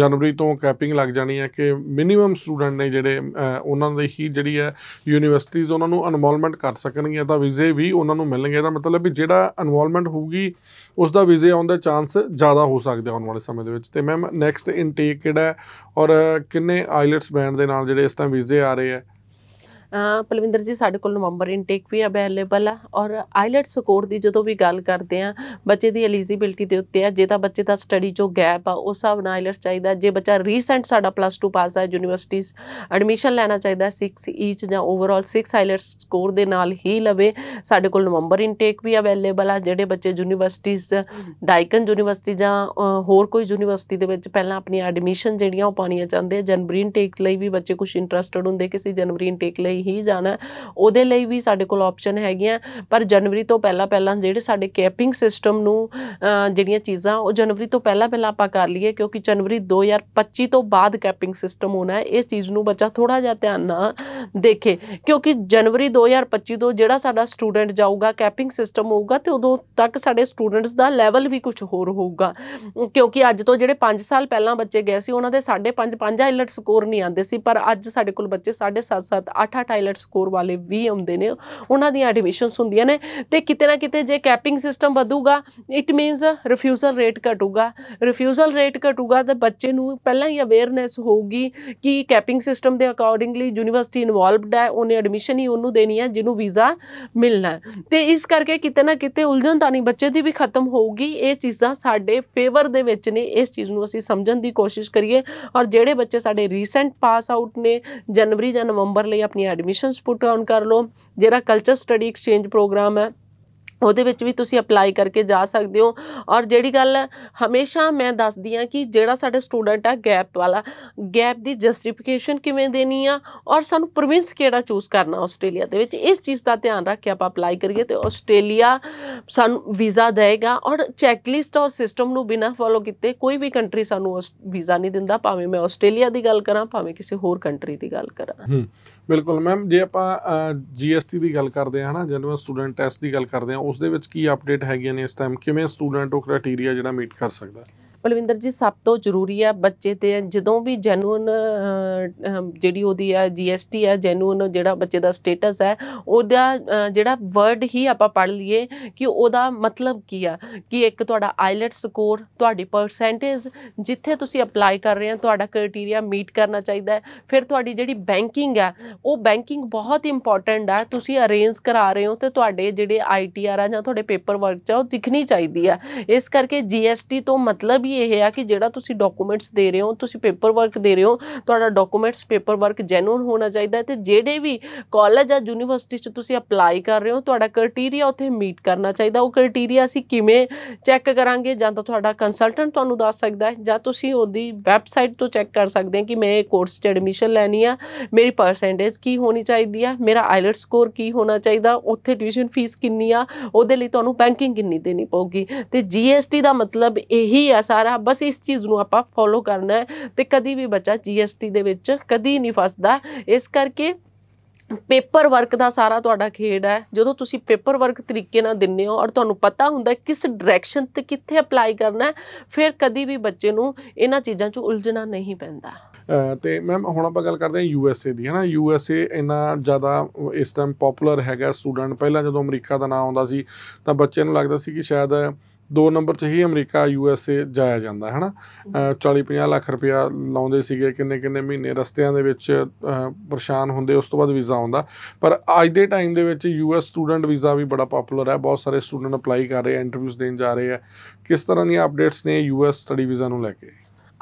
ਜਨਵਰੀ ਤੋਂ ਕੈਪਿੰਗ ਲੱਗ ਜਾਣੀ ਹੈ ਕਿ ਮਿਨੀਮਮ ਸਟੂਡੈਂਟ ਨੇ ਜਿਹੜੇ ਉਹਨਾਂ ਦੇ ਹੀ ਜਿਹੜੀ ਹੈ ਯੂਨੀਵਰਸਿਟੀਆਂ ਉਹਨਾਂ ਨੂੰ ਅਨਵੋਲਵਮੈਂਟ ਕਰ ਸਕਣਗੀਆਂ ਤਾਂ ਵੀਜ਼ੇ ਵੀ ਉਹਨਾਂ ਨੂੰ ਮਿਲਣਗੇ ਦਾ ਮਤਲਬ ਵੀ ਜਿਹੜਾ ਅਨਵੋਲਵਮੈਂਟ ਹੋਊਗੀ ਉਸ ਦਾ ਵੀਜ਼ੇ ਆਉਣ ਦਾ ਚਾਂਸ ਜ਼ਿਆਦਾ ਹੋ ਸਕਦਾ ਆਉਣ ਵਾਲੇ ਸਮੇਂ ਦੇ ਵਿੱਚ ਤੇ ਮੈਮ ਨੈਕਸਟ ਇਨਟੇਕ ਕਿਹੜਾ ਔਰ ਕਿੰਨੇ ਆਈਲਟਸ ਬੈਂਡ ਦੇ ਨਾਲ ਜਿਹੜੇ ਇਸ ਟਾਈਮ ਵੀਜ਼ੇ ਆ ਰਹੇ ਆ ਪਲਵਿੰਦਰ ਜੀ ਸਾਡੇ ਕੋਲ ਨਵੰਬਰ ਇਨਟੇਕ ਵੀ ਅਵੇਲੇਬਲ ਆ ਔਰ ਆਈਲੈਟਸ e ਸਕੋਰ ਦੀ ਜਦੋਂ ਵੀ ਗੱਲ ਕਰਦੇ ਆ ਬੱਚੇ ਦੀ ਐਲੀਜੀਬਿਲਟੀ ਦੇ ਉੱਤੇ ਆ ਜੇ ਤਾਂ ਬੱਚੇ ਦਾ ਸਟੱਡੀ ਚੋਂ ਗੈਪ ਆ ਉਸ ਹਿਸਾਬ ਨਾਲ ਆਈਲੈਟਸ e ਚਾਹੀਦਾ ਜੇ ਬੱਚਾ ਰੀਸੈਂਟ ਸਾਡਾ ਪਲੱਸ 2 ਪਾਸ ਆ ਯੂਨੀਵਰਸਿਟੀਜ਼ ਐਡਮਿਸ਼ਨ ਲੈਣਾ ਚਾਹੀਦਾ 6 ਈਚ e ਜਾਂ ਓਵਰਆਲ 6 ਆਈਲੈਟਸ ਸਕੋਰ ਦੇ ਨਾਲ ਹੀ ਲਵੇ ਸਾਡੇ ਕੋਲ ਨਵੰਬਰ ਇਨਟੇਕ ਵੀ ਅਵੇਲੇਬਲ ਆ ਜਿਹੜੇ ਬੱਚੇ ਯੂਨੀਵਰਸਿਟੀਜ਼ ਡਾਈਕਨ ਯੂਨੀਵਰਸਿਟੀ ਜਾਂ ਹੋਰ ਕੋਈ ਯੂਨੀਵਰਸਿਟੀ ਦੇ ਵਿੱਚ ਪਹਿਲਾਂ ਆਪਣੀ ਐਡਮਿਸ਼ਨ ਜਿਹੜੀਆਂ ਉਹ ਪਾਣੀਆਂ ਚਾਹੁੰਦੇ ਆ ਜਨਵਰੀ ਇਨਟੇਕ ਲਈ ਵੀ ਬੱਚੇ ਕੁਝ ਇੰਟਰਸਟਡ ਹੁੰਦੇ ਕਿਸੇ ਜਨਵਰੀ ਇਨਟੇਕ ਲਈ ਲਈ ਹੀ ਜਾਣਾ ਉਹਦੇ ਲਈ ਵੀ ਸਾਡੇ ਕੋਲ ਆਪਸ਼ਨ ਹੈਗੀਆਂ ਪਰ ਜਨਵਰੀ ਤੋਂ ਪਹਿਲਾਂ ਪਹਿਲਾਂ ਜਿਹੜੇ ਸਾਡੇ ਕੈਪਿੰਗ ਸਿਸਟਮ ਨੂੰ ਜਿਹੜੀਆਂ ਚੀਜ਼ਾਂ ਉਹ ਜਨਵਰੀ ਤੋਂ ਪਹਿਲਾਂ ਪਹਿਲਾਂ ਆਪਾਂ ਕਰ ਲਈਏ ਕਿਉਂਕਿ ਜਨਵਰੀ 2025 ਤੋਂ ਬਾਅਦ ਕੈਪਿੰਗ ਸਿਸਟਮ ਹੋਣਾ ਹੈ ਇਸ ਚੀਜ਼ ਨੂੰ ਬੱਚਾ ਥੋੜਾ ਜਿਹਾ ਧਿਆਨ ਨਾਲ ਦੇਖੇ ਕਿਉਂਕਿ ਜਨਵਰੀ 2025 ਤੋਂ ਜਿਹੜਾ ਸਾਡਾ ਸਟੂਡੈਂਟ ਜਾਊਗਾ ਕੈਪਿੰਗ ਸਿਸਟਮ ਹੋਊਗਾ ਤੇ ਉਦੋਂ ਤੱਕ ਸਾਡੇ ਸਟੂਡੈਂਟਸ ਦਾ ਲੈਵਲ ਵੀ ਕੁਝ ਹੋਰ ਹੋਊਗਾ ਕਿਉਂਕਿ ਅੱਜ ਤੋਂ ਜਿਹੜੇ 5 ਸਾਲ ਪਹਿਲਾਂ ਬੱਚੇ ਗਏ ਸੀ ਉਹਨਾਂ ਦੇ 5.5 5 ਆਈਲਟ ਸਕੋਰ ਨਹੀਂ ਆਉਂਦੇ ਸੀ ਪਰ ਅੱਜ ਸਾਡੇ ਕੋਲ ਬੱਚੇ 7.5 7 8 8 60 ਆਈਲਟ ਸਕੋਰ ਵਾਲੇ ਵੀ ਆਉਂਦੇ ਨੇ ਉਹਨਾਂ ਦੀਆਂ ਐਡਮਿਸ਼ਨਸ ਹੁੰਦੀਆਂ ਨੇ ਤੇ ਕਿਤੇ ਨਾ ਕਿਤੇ ਜੇ ਕੈਪਿੰਗ ਸਿਸਟਮ ਵਧੂਗਾ ਇਟ ਮੀਨਸ ਰਿਫਿਊਜ਼ਲ ਰੇਟ ਘਟੂਗਾ ਰਿਫਿਊਜ਼ਲ ਰੇਟ ਘਟੂਗਾ ਤਾਂ ਬੱਚੇ ਨੂੰ ਪਹਿਲਾਂ ਹੀ ਅਵੇਅਰਨੈਸ ਹੋਊਗੀ ਕਿ ਕੈਪਿੰਗ ਸਿਸਟਮ ਦੇ ਅਕੋਰਡਿੰਗਲੀ ਯੂਨੀਵਰਸਿਟੀ ਇਨਵੋਲਵਡ ਹੈ ਉਹਨੇ ਐਡਮਿਸ਼ਨ ਹੀ ਉਹਨੂੰ ਦੇਣੀ ਹੈ ਜਿਹਨੂੰ ਵੀਜ਼ਾ ਮਿਲਣਾ ਤੇ ਇਸ ਕਰਕੇ ਕਿਤੇ ਨਾ ਕਿਤੇ ਉਲਝਣ ਤਾਂ ਨਹੀਂ ਬੱਚੇ ਦੀ ਵੀ ਖਤਮ ਹੋਊਗੀ ਇਹ ਚੀਜ਼ਾਂ ਸਾਡੇ ਫੇਵਰ ਦੇ ਵਿੱਚ ਨੇ ਇਸ ਚੀਜ਼ ਨੂੰ ਅਸੀਂ ਸਮਝਣ ਦੀ ਕੋਸ਼ਿਸ਼ ਕਰੀਏ ਔਰ ਜਿਹੜੇ ਬੱਚੇ ਸਾਡੇ ਰੀਸੈਂਟ ਪਾਸ ਆਊਟ ਨੇ ਜਨਵਰੀ ਜਾਂ ਨਵੰਬਰ ਲਈ ਆਪਣੀ ਐਡਮਿਸ਼ਨਸ ਪੁੱਟ ਆਨ ਕਰ ਲਓ ਜਿਹੜਾ ਕਲਚਰ ਸਟੱਡੀ ਐਕਸਚੇਂਜ ਪ੍ਰੋਗਰਾਮ ਹੈ ਉਹਦੇ ਵਿੱਚ ਵੀ ਤੁਸੀਂ ਅਪਲਾਈ ਕਰਕੇ ਜਾ ਸਕਦੇ ਹੋ ਔਰ ਜਿਹੜੀ ਗੱਲ ਹਮੇਸ਼ਾ ਮੈਂ ਦੱਸਦੀ ਆ ਕਿ ਜਿਹੜਾ ਸਾਡੇ ਸਟੂਡੈਂਟ ਆ ਗੈਪ ਵਾਲਾ ਗੈਪ ਦੀ ਜਸਟੀਫਿਕੇਸ਼ਨ ਕਿਵੇਂ ਦੇਣੀ ਆ ਔਰ ਸਾਨੂੰ ਪ੍ਰੋਵਿੰਸ ਕਿਹੜਾ ਚੂਜ਼ ਕਰਨਾ ਆਸਟ੍ਰੇਲੀਆ ਦੇ ਵਿੱਚ ਇਸ ਚੀਜ਼ ਦਾ ਧਿਆਨ ਰੱਖ ਕੇ ਆਪਾਂ ਅਪਲਾਈ ਕਰੀਏ ਤੇ ਆਸਟ੍ਰੇਲੀਆ ਸਾਨੂੰ ਵੀਜ਼ਾ ਦੇਗਾ ਔਰ ਚੈੱਕ ਲਿਸਟ ਔਰ ਸਿਸਟਮ ਨੂੰ ਬਿਨਾਂ ਫੋਲੋ ਕੀਤੇ ਕੋਈ ਵੀ ਕੰਟਰੀ ਸਾਨੂੰ ਵੀਜ਼ਾ ਨਹੀਂ ਦਿੰਦਾ ਭਾਵੇਂ ਮੈਂ ਆਸਟ੍ਰੇਲੀਆ ਦੀ ਗੱਲ ਕਰਾਂ ਭਾਵੇਂ ਕਿਸੇ ਹੋਰ ਕੰਟਰੀ ਦੀ ਗੱਲ ਕਰਾਂ ਬਿਲਕੁਲ ਮੈਮ ਜੇ ਆਪਾਂ ਜੀਐਸਟੀ ਦੀ ਗੱਲ ਕਰਦੇ ਹਾਂ ਹਨਾ ਜਦੋਂ ਸਟੂਡੈਂਟ ਟੈਸਟ ਦੀ ਗੱਲ ਕਰਦੇ ਹਾਂ ਉਸ ਦੇ ਵਿੱਚ ਕੀ ਅਪਡੇਟ ਹੈਗੀਆਂ ਨੇ ਇਸ ਟਾਈਮ ਕਿਵੇਂ ਸਟੂਡੈਂਟ ਉਹ ਕ੍ਰਾਈਟੇਰੀਆ ਜਿਹੜਾ ਮੀਟ ਕਰ ਸਕਦਾ ਹੈ ਬਲਵਿੰਦਰ ਜੀ ਸਭ ਤੋਂ ਜ਼ਰੂਰੀ ਆ ਬੱਚੇ ਤੇ ਜਦੋਂ ਵੀ ਜੈਨੂਨ ਜਿਹੜੀ ਉਹਦੀ ਆ ਜੀਐਸਟੀ ਆ ਜੈਨੂਨ ਜਿਹੜਾ ਬੱਚੇ ਦਾ ਸਟੇਟਸ ਹੈ ਉਹਦਾ ਜਿਹੜਾ ਵਰਡ ਹੀ ਆਪਾਂ ਪੜ ਲਈਏ ਕਿ ਉਹਦਾ ਮਤਲਬ ਕੀ ਆ ਕਿ ਇੱਕ ਤੁਹਾਡਾ ਆਇਲਟ ਸਕੋਰ e ਤੁਹਾਡੀ ਪਰਸੈਂਟੇਜ ਜਿੱਥੇ ਤੁਸੀਂ ਅਪਲਾਈ ਕਰ ਰਹੇ ਹੋ ਤੁਹਾਡਾ ਕ੍ਰਾਈਟੇਰੀਆ ਮੀਟ ਕਰਨਾ ਚਾਹੀਦਾ ਹੈ ਫਿਰ ਤੁਹਾਡੀ ਜਿਹੜੀ ਬੈਂਕਿੰਗ ਆ ਉਹ ਬੈਂਕਿੰਗ ਬਹੁਤ ਇੰਪੋਰਟੈਂਟ ਆ ਤੁਸੀਂ ਅਰੇਂਜ ਕਰਾ ਰਹੇ ਹੋ ਤੇ ਤੁਹਾਡੇ ਜਿਹੜੇ ਆਈਟੀਆਰ ਆ ਜਾਂ ਤੁਹਾਡੇ ਪੇਪਰ ਵਰਕ ਚ ਉਹ ਦਿਖਣੀ ਚਾਹੀਦੀ ਆ ਇਸ ਕਰਕੇ ਜੀਐਸਟੀ ਤੋਂ ਮਤਲਬ ਵੀ ਇਹ ਹੈ ਕਿ ਜਿਹੜਾ ਤੁਸੀਂ ਡਾਕੂਮੈਂਟਸ ਦੇ ਰਹੇ ਹੋ ਤੁਸੀਂ ਪੇਪਰ ਵਰਕ ਦੇ ਰਹੇ ਹੋ ਤੁਹਾਡਾ ਡਾਕੂਮੈਂਟਸ ਪੇਪਰ ਵਰਕ ਜੈਨੂਨ ਹੋਣਾ ਚਾਹੀਦਾ ਤੇ ਜਿਹੜੇ ਵੀ ਕਾਲਜ ਜਾਂ ਯੂਨੀਵਰਸਿਟੀ 'ਚ ਤੁਸੀਂ ਅਪਲਾਈ ਕਰ ਰਹੇ ਹੋ ਤੁਹਾਡਾ ਕ੍ਰਾਈਟੇਰੀਆ ਉੱਥੇ ਮੀਟ ਕਰਨਾ ਚਾਹੀਦਾ ਉਹ ਕ੍ਰਾਈਟੇਰੀਆ ਅਸੀਂ ਕਿਵੇਂ ਚੈੱਕ ਕਰਾਂਗੇ ਜਾਂ ਤਾਂ ਤੁਹਾਡਾ ਕੰਸਲਟੈਂਟ ਤੁਹਾਨੂੰ ਦੱਸ ਸਕਦਾ ਹੈ ਜਾਂ ਤੁਸੀਂ ਉਹਦੀ ਵੈਬਸਾਈਟ ਤੋਂ ਚੈੱਕ ਕਰ ਸਕਦੇ ਹੋ ਕਿ ਮੈਂ ਇਹ ਕੋਰਸ 'ਚ ਐਡਮਿਸ਼ਨ ਲੈਣੀ ਆ ਮੇਰੀ ਪਰਸੈਂਟੇਜ ਕੀ ਹੋਣੀ ਚਾਹੀਦੀ ਆ ਮੇਰਾ ਆਇਲਟ ਸਕੋਰ ਕੀ ਹੋਣਾ ਚਾਹੀਦਾ ਉੱਥੇ ਟਿਊਸ਼ਨ ਫੀਸ ਕਿੰਨੀ ਆ ਉਹਦੇ ਲਈ ਤੁਹਾਨੂੰ ਬੈਂਕਿੰਗ ਕਿੰਨੀ ਦੇਣੀ ਪਊਗੀ ਤੇ ਜੀਐਸਟੀ ਦਾ ਮਤਲਬ ਇਹੀ ਆ ਸਾਰਾ ਬਸ ਇਸ ਚੀਜ਼ ਨੂੰ ਆਪਾਂ ਫੋਲੋ ਕਰਨਾ ਹੈ ਤੇ ਕਦੀ ਵੀ ਬੱਚਾ ਜੀਐਸਟੀ ਦੇ ਵਿੱਚ ਕਦੀ ਨਹੀਂ ਫਸਦਾ ਇਸ ਕਰਕੇ ਪੇਪਰ ਵਰਕ ਦਾ ਸਾਰਾ ਤੁਹਾਡਾ ਖੇਡ ਹੈ ਜਦੋਂ ਤੁਸੀਂ ਪੇਪਰ ਵਰਕ ਤਰੀਕੇ ਨਾਲ ਦਿੰਨੇ ਹੋ ਔਰ ਤੁਹਾਨੂੰ ਪਤਾ ਹੁੰਦਾ ਕਿਸ ਡਾਇਰੈਕਸ਼ਨ ਤੇ ਕਿੱਥੇ ਅਪਲਾਈ ਕਰਨਾ ਹੈ ਫਿਰ ਕਦੀ ਵੀ ਬੱਚੇ ਨੂੰ ਇਹਨਾਂ ਚੀਜ਼ਾਂ 'ਚ ਉਲਝਣਾ ਨਹੀਂ ਪੈਂਦਾ ਤੇ ਮੈਮ ਹੁਣ ਆਪਾਂ ਗੱਲ ਕਰਦੇ ਹਾਂ ਯੂਐਸਏ ਦੀ ਹੈਨਾ ਯੂਐਸਏ ਇੰਨਾ ਜ਼ਿਆਦਾ ਇਸ ਟਾਈਮ ਪਪੂਲਰ ਹੈਗਾ ਸਟੂਡੈਂਟ ਪਹਿਲਾਂ ਜਦੋਂ ਅਮਰੀਕਾ ਦਾ ਨਾਮ ਆਉਂਦਾ ਸੀ ਤਾਂ ਬੱਚੇ ਨੂੰ ਲੱਗਦਾ ਸੀ ਕਿ ਸ਼ਾਇਦ ਦੋ ਨੰਬਰ 'ਚ ਹੀ ਅਮਰੀਕਾ ਯੂ ਐਸ ਏ ਜਾਇਆ ਜਾਂਦਾ ਹੈ ਨਾ 40-50 ਲੱਖ ਰੁਪਇਆ ਲਾਉਂਦੇ ਸੀਗੇ ਕਿੰਨੇ ਕਿੰਨੇ ਮਹੀਨੇ ਰਸਤਿਆਂ ਦੇ ਵਿੱਚ ਪਰੇਸ਼ਾਨ ਹੁੰਦੇ ਉਸ ਤੋਂ ਬਾਅਦ ਵੀਜ਼ਾ ਆਉਂਦਾ ਪਰ ਅੱਜ ਦੇ ਟਾਈਮ ਦੇ ਵਿੱਚ ਯੂ ਐਸ ਸਟੂਡੈਂਟ ਵੀਜ਼ਾ ਵੀ ਬੜਾ ਪਪੂਲਰ ਹੈ ਬਹੁਤ ਸਾਰੇ ਸਟੂਡੈਂਟ ਅਪਲਾਈ ਕਰ ਰਹੇ ਆ ਇੰਟਰਵਿਊਜ਼ ਦੇਣ ਜਾ ਰਹੇ ਆ ਕਿਸ ਤਰ੍ਹਾਂ ਦੀਆਂ ਅਪਡੇਟਸ ਨੇ ਯੂ ਐਸ ਸਟੱਡੀ ਵੀਜ਼ਾ ਨੂੰ ਲੈ ਕੇ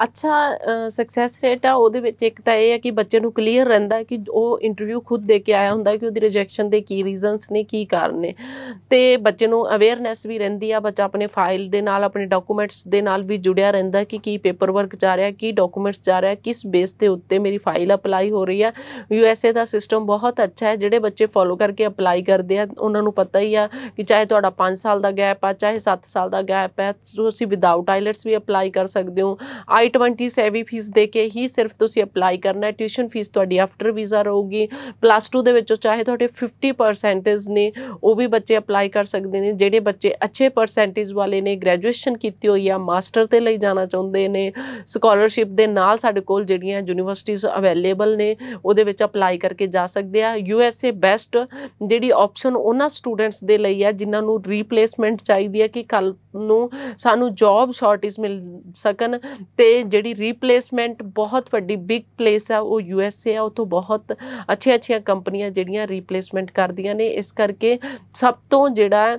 ਅੱਛਾ ਸਕਸੈਸ ਰੇਟ ਆ ਉਹਦੇ ਵਿੱਚ ਇੱਕ ਤਾਂ ਇਹ ਆ ਕਿ ਬੱਚੇ ਨੂੰ ਕਲੀਅਰ ਰਹਿੰਦਾ ਕਿ ਉਹ ਇੰਟਰਵਿਊ ਖੁਦ ਦੇ ਕੇ ਆਇਆ ਹੁੰਦਾ ਕਿ ਉਹਦੀ ਰਿਜੈਕਸ਼ਨ ਦੇ ਕੀ ਰੀਜ਼ਨਸ ਨੇ ਕੀ ਕਾਰਨ ਨੇ ਤੇ ਬੱਚੇ ਨੂੰ ਅਵੇਅਰਨੈਸ ਵੀ ਰਹਿੰਦੀ ਆ ਬੱਚਾ ਆਪਣੇ ਫਾਈਲ ਦੇ ਨਾਲ ਆਪਣੇ ਡਾਕੂਮੈਂਟਸ ਦੇ ਨਾਲ ਵੀ ਜੁੜਿਆ ਰਹਿੰਦਾ ਕਿ ਕੀ ਪੇਪਰ ਵਰਕ ਜਾ ਰਿਹਾ ਕੀ ਡਾਕੂਮੈਂਟਸ ਜਾ ਰਿਹਾ ਕਿਸ ਬੇਸ ਤੇ ਉੱਤੇ ਮੇਰੀ ਫਾਈਲ ਅਪਲਾਈ ਹੋ ਰਹੀ ਆ ਯੂ ਐਸ ਏ ਦਾ ਸਿਸਟਮ ਬਹੁਤ ਅੱਛਾ ਹੈ ਜਿਹੜੇ ਬੱਚੇ ਫੋਲੋ ਕਰਕੇ ਅਪਲਾਈ ਕਰਦੇ ਆ ਉਹਨਾਂ ਨੂੰ ਪਤਾ ਹੀ ਆ ਕਿ ਚਾਹੇ ਤੁਹਾਡਾ 5 ਸਾਲ ਦਾ ਗੈਪ ਆ ਚਾਹੇ 7 ਸਾਲ ਦਾ ਗੈਪ ਹੈ ਤੁਸੀਂ ਵਿਦਆਊਟ ਆਈਲੈਟਸ ਵੀ ਅਪਲਾਈ ਕਰ ਸਕਦੇ ਹੋ ਆਈ20 20s ਫੀਸ ਦੇ ਕੇ ਹੀ ਸਿਰਫ ਤੁਸੀਂ ਅਪਲਾਈ ਕਰਨਾ ਹੈ ਟਿਊਸ਼ਨ ਫੀਸ ਤੁਹਾਡੀ ਆਫਟਰ ਵੀਜ਼ਾ ਰਹੂਗੀ ਪਲੱਸ 2 ਦੇ ਵਿੱਚੋਂ ਚਾਹੇ ਤੁਹਾਡੇ 50% ਨੇ ਉਹ ਵੀ ਬੱਚੇ ਅਪਲਾਈ ਕਰ ਸਕਦੇ ਨੇ ਜਿਹੜੇ ਬੱਚੇ ਅੱਛੇ ਪਰਸੈਂਟੇਜ ਵਾਲੇ ਨੇ ਗ੍ਰੈਜੂਏਸ਼ਨ ਕੀਤੀ ਹੋਈ ਆ ਮਾਸਟਰ ਤੇ ਲਈ ਜਾਣਾ ਚਾਹੁੰਦੇ ਨੇ ਸਕਾਲਰਸ਼ਿਪ ਦੇ ਨਾਲ ਸਾਡੇ ਕੋਲ ਜਿਹੜੀਆਂ ਯੂਨੀਵਰਸਿਟੀਆਂ ਅਵੇਲੇਬਲ ਨੇ ਉਹਦੇ ਵਿੱਚ ਅਪਲਾਈ ਕਰਕੇ ਜਾ ਸਕਦੇ ਆ ਯੂ ਐਸ ਏ ਬੈਸਟ ਜਿਹੜੀ ਆਪਸ਼ਨ ਉਹਨਾਂ ਸਟੂਡੈਂਟਸ ਦੇ ਲਈ ਆ ਜਿਨ੍ਹਾਂ ਨੂੰ ਰੀਪਲੇਸਮੈਂਟ ਚਾਹੀਦੀ ਆ ਕਿ ਕੱਲ ਨੂੰ ਸਾਨੂੰ ਜੌਬ ਸ਼ਾਰਟੇਜ ਮਿਲ ਸਕਣ ਤੇ ਜਿਹੜੀ ਰੀਪਲੇਸਮੈਂਟ ਬਹੁਤ ਵੱਡੀ ਬਿਗ ਪਲੇਸ ਆ ਉਹ ਯੂ ਏ ਆ ਉਥੋਂ ਬਹੁਤ ਅੱਛੇ ਅੱਛੇ ਕੰਪਨੀਆਂ ਜਿਹੜੀਆਂ ਰੀਪਲੇਸਮੈਂਟ ਕਰਦੀਆਂ ਨੇ ਇਸ ਕਰਕੇ ਸਭ ਤੋਂ ਜਿਹੜਾ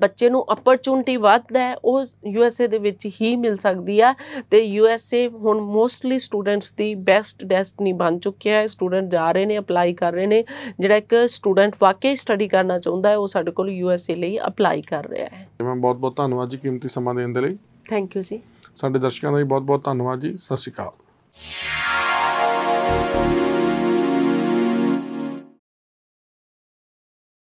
ਬੱਚੇ ਨੂੰ ਅਪਰਚੂਨਿਟੀ ਵੱਧ ਹੈ ਉਹ ਯੂ ਐਸ ਏ ਦੇ ਵਿੱਚ ਹੀ ਮਿਲ ਸਕਦੀ ਆ ਤੇ ਯੂ ਐਸ ਏ ਹੁਣ ਮੋਸਟਲੀ ਸਟੂਡੈਂਟਸ ਦੀ ਬੈਸਟ ਡੈਸਟਨੀ ਬਣ ਚੁੱਕਿਆ ਹੈ ਸਟੂਡੈਂਟ ਜਾ ਰਹੇ ਨੇ ਅਪਲਾਈ ਕਰ ਰਹੇ ਨੇ ਜਿਹੜਾ ਇੱਕ ਸਟੂਡੈਂਟ ਵਾਕਈ ਸਟੱਡੀ ਕਰਨਾ ਚਾਹੁੰਦਾ ਹੈ ਉਹ ਸਾਡੇ ਕੋਲ ਯੂ ਐਸ ਏ ਲਈ ਅਪਲਾਈ ਕਰ ਰਿਹਾ ਹੈ ਮੈਂ ਬਹੁਤ ਬਹੁਤ ਧੰਨਵਾਦ ਜੀ ਕੀਮਤੀ ਸਮਾਂ ਦੇਣ ਦੇ ਲਈ ਥੈਂਕ ਯੂ ਜੀ ਸਾਡੇ ਦਰਸ਼ਕਾਂ ਦਾ ਵੀ ਬਹੁਤ ਬਹੁਤ ਧੰਨਵਾਦ ਜੀ ਸਤਿ ਸ਼੍ਰੀ ਅਕਾਲ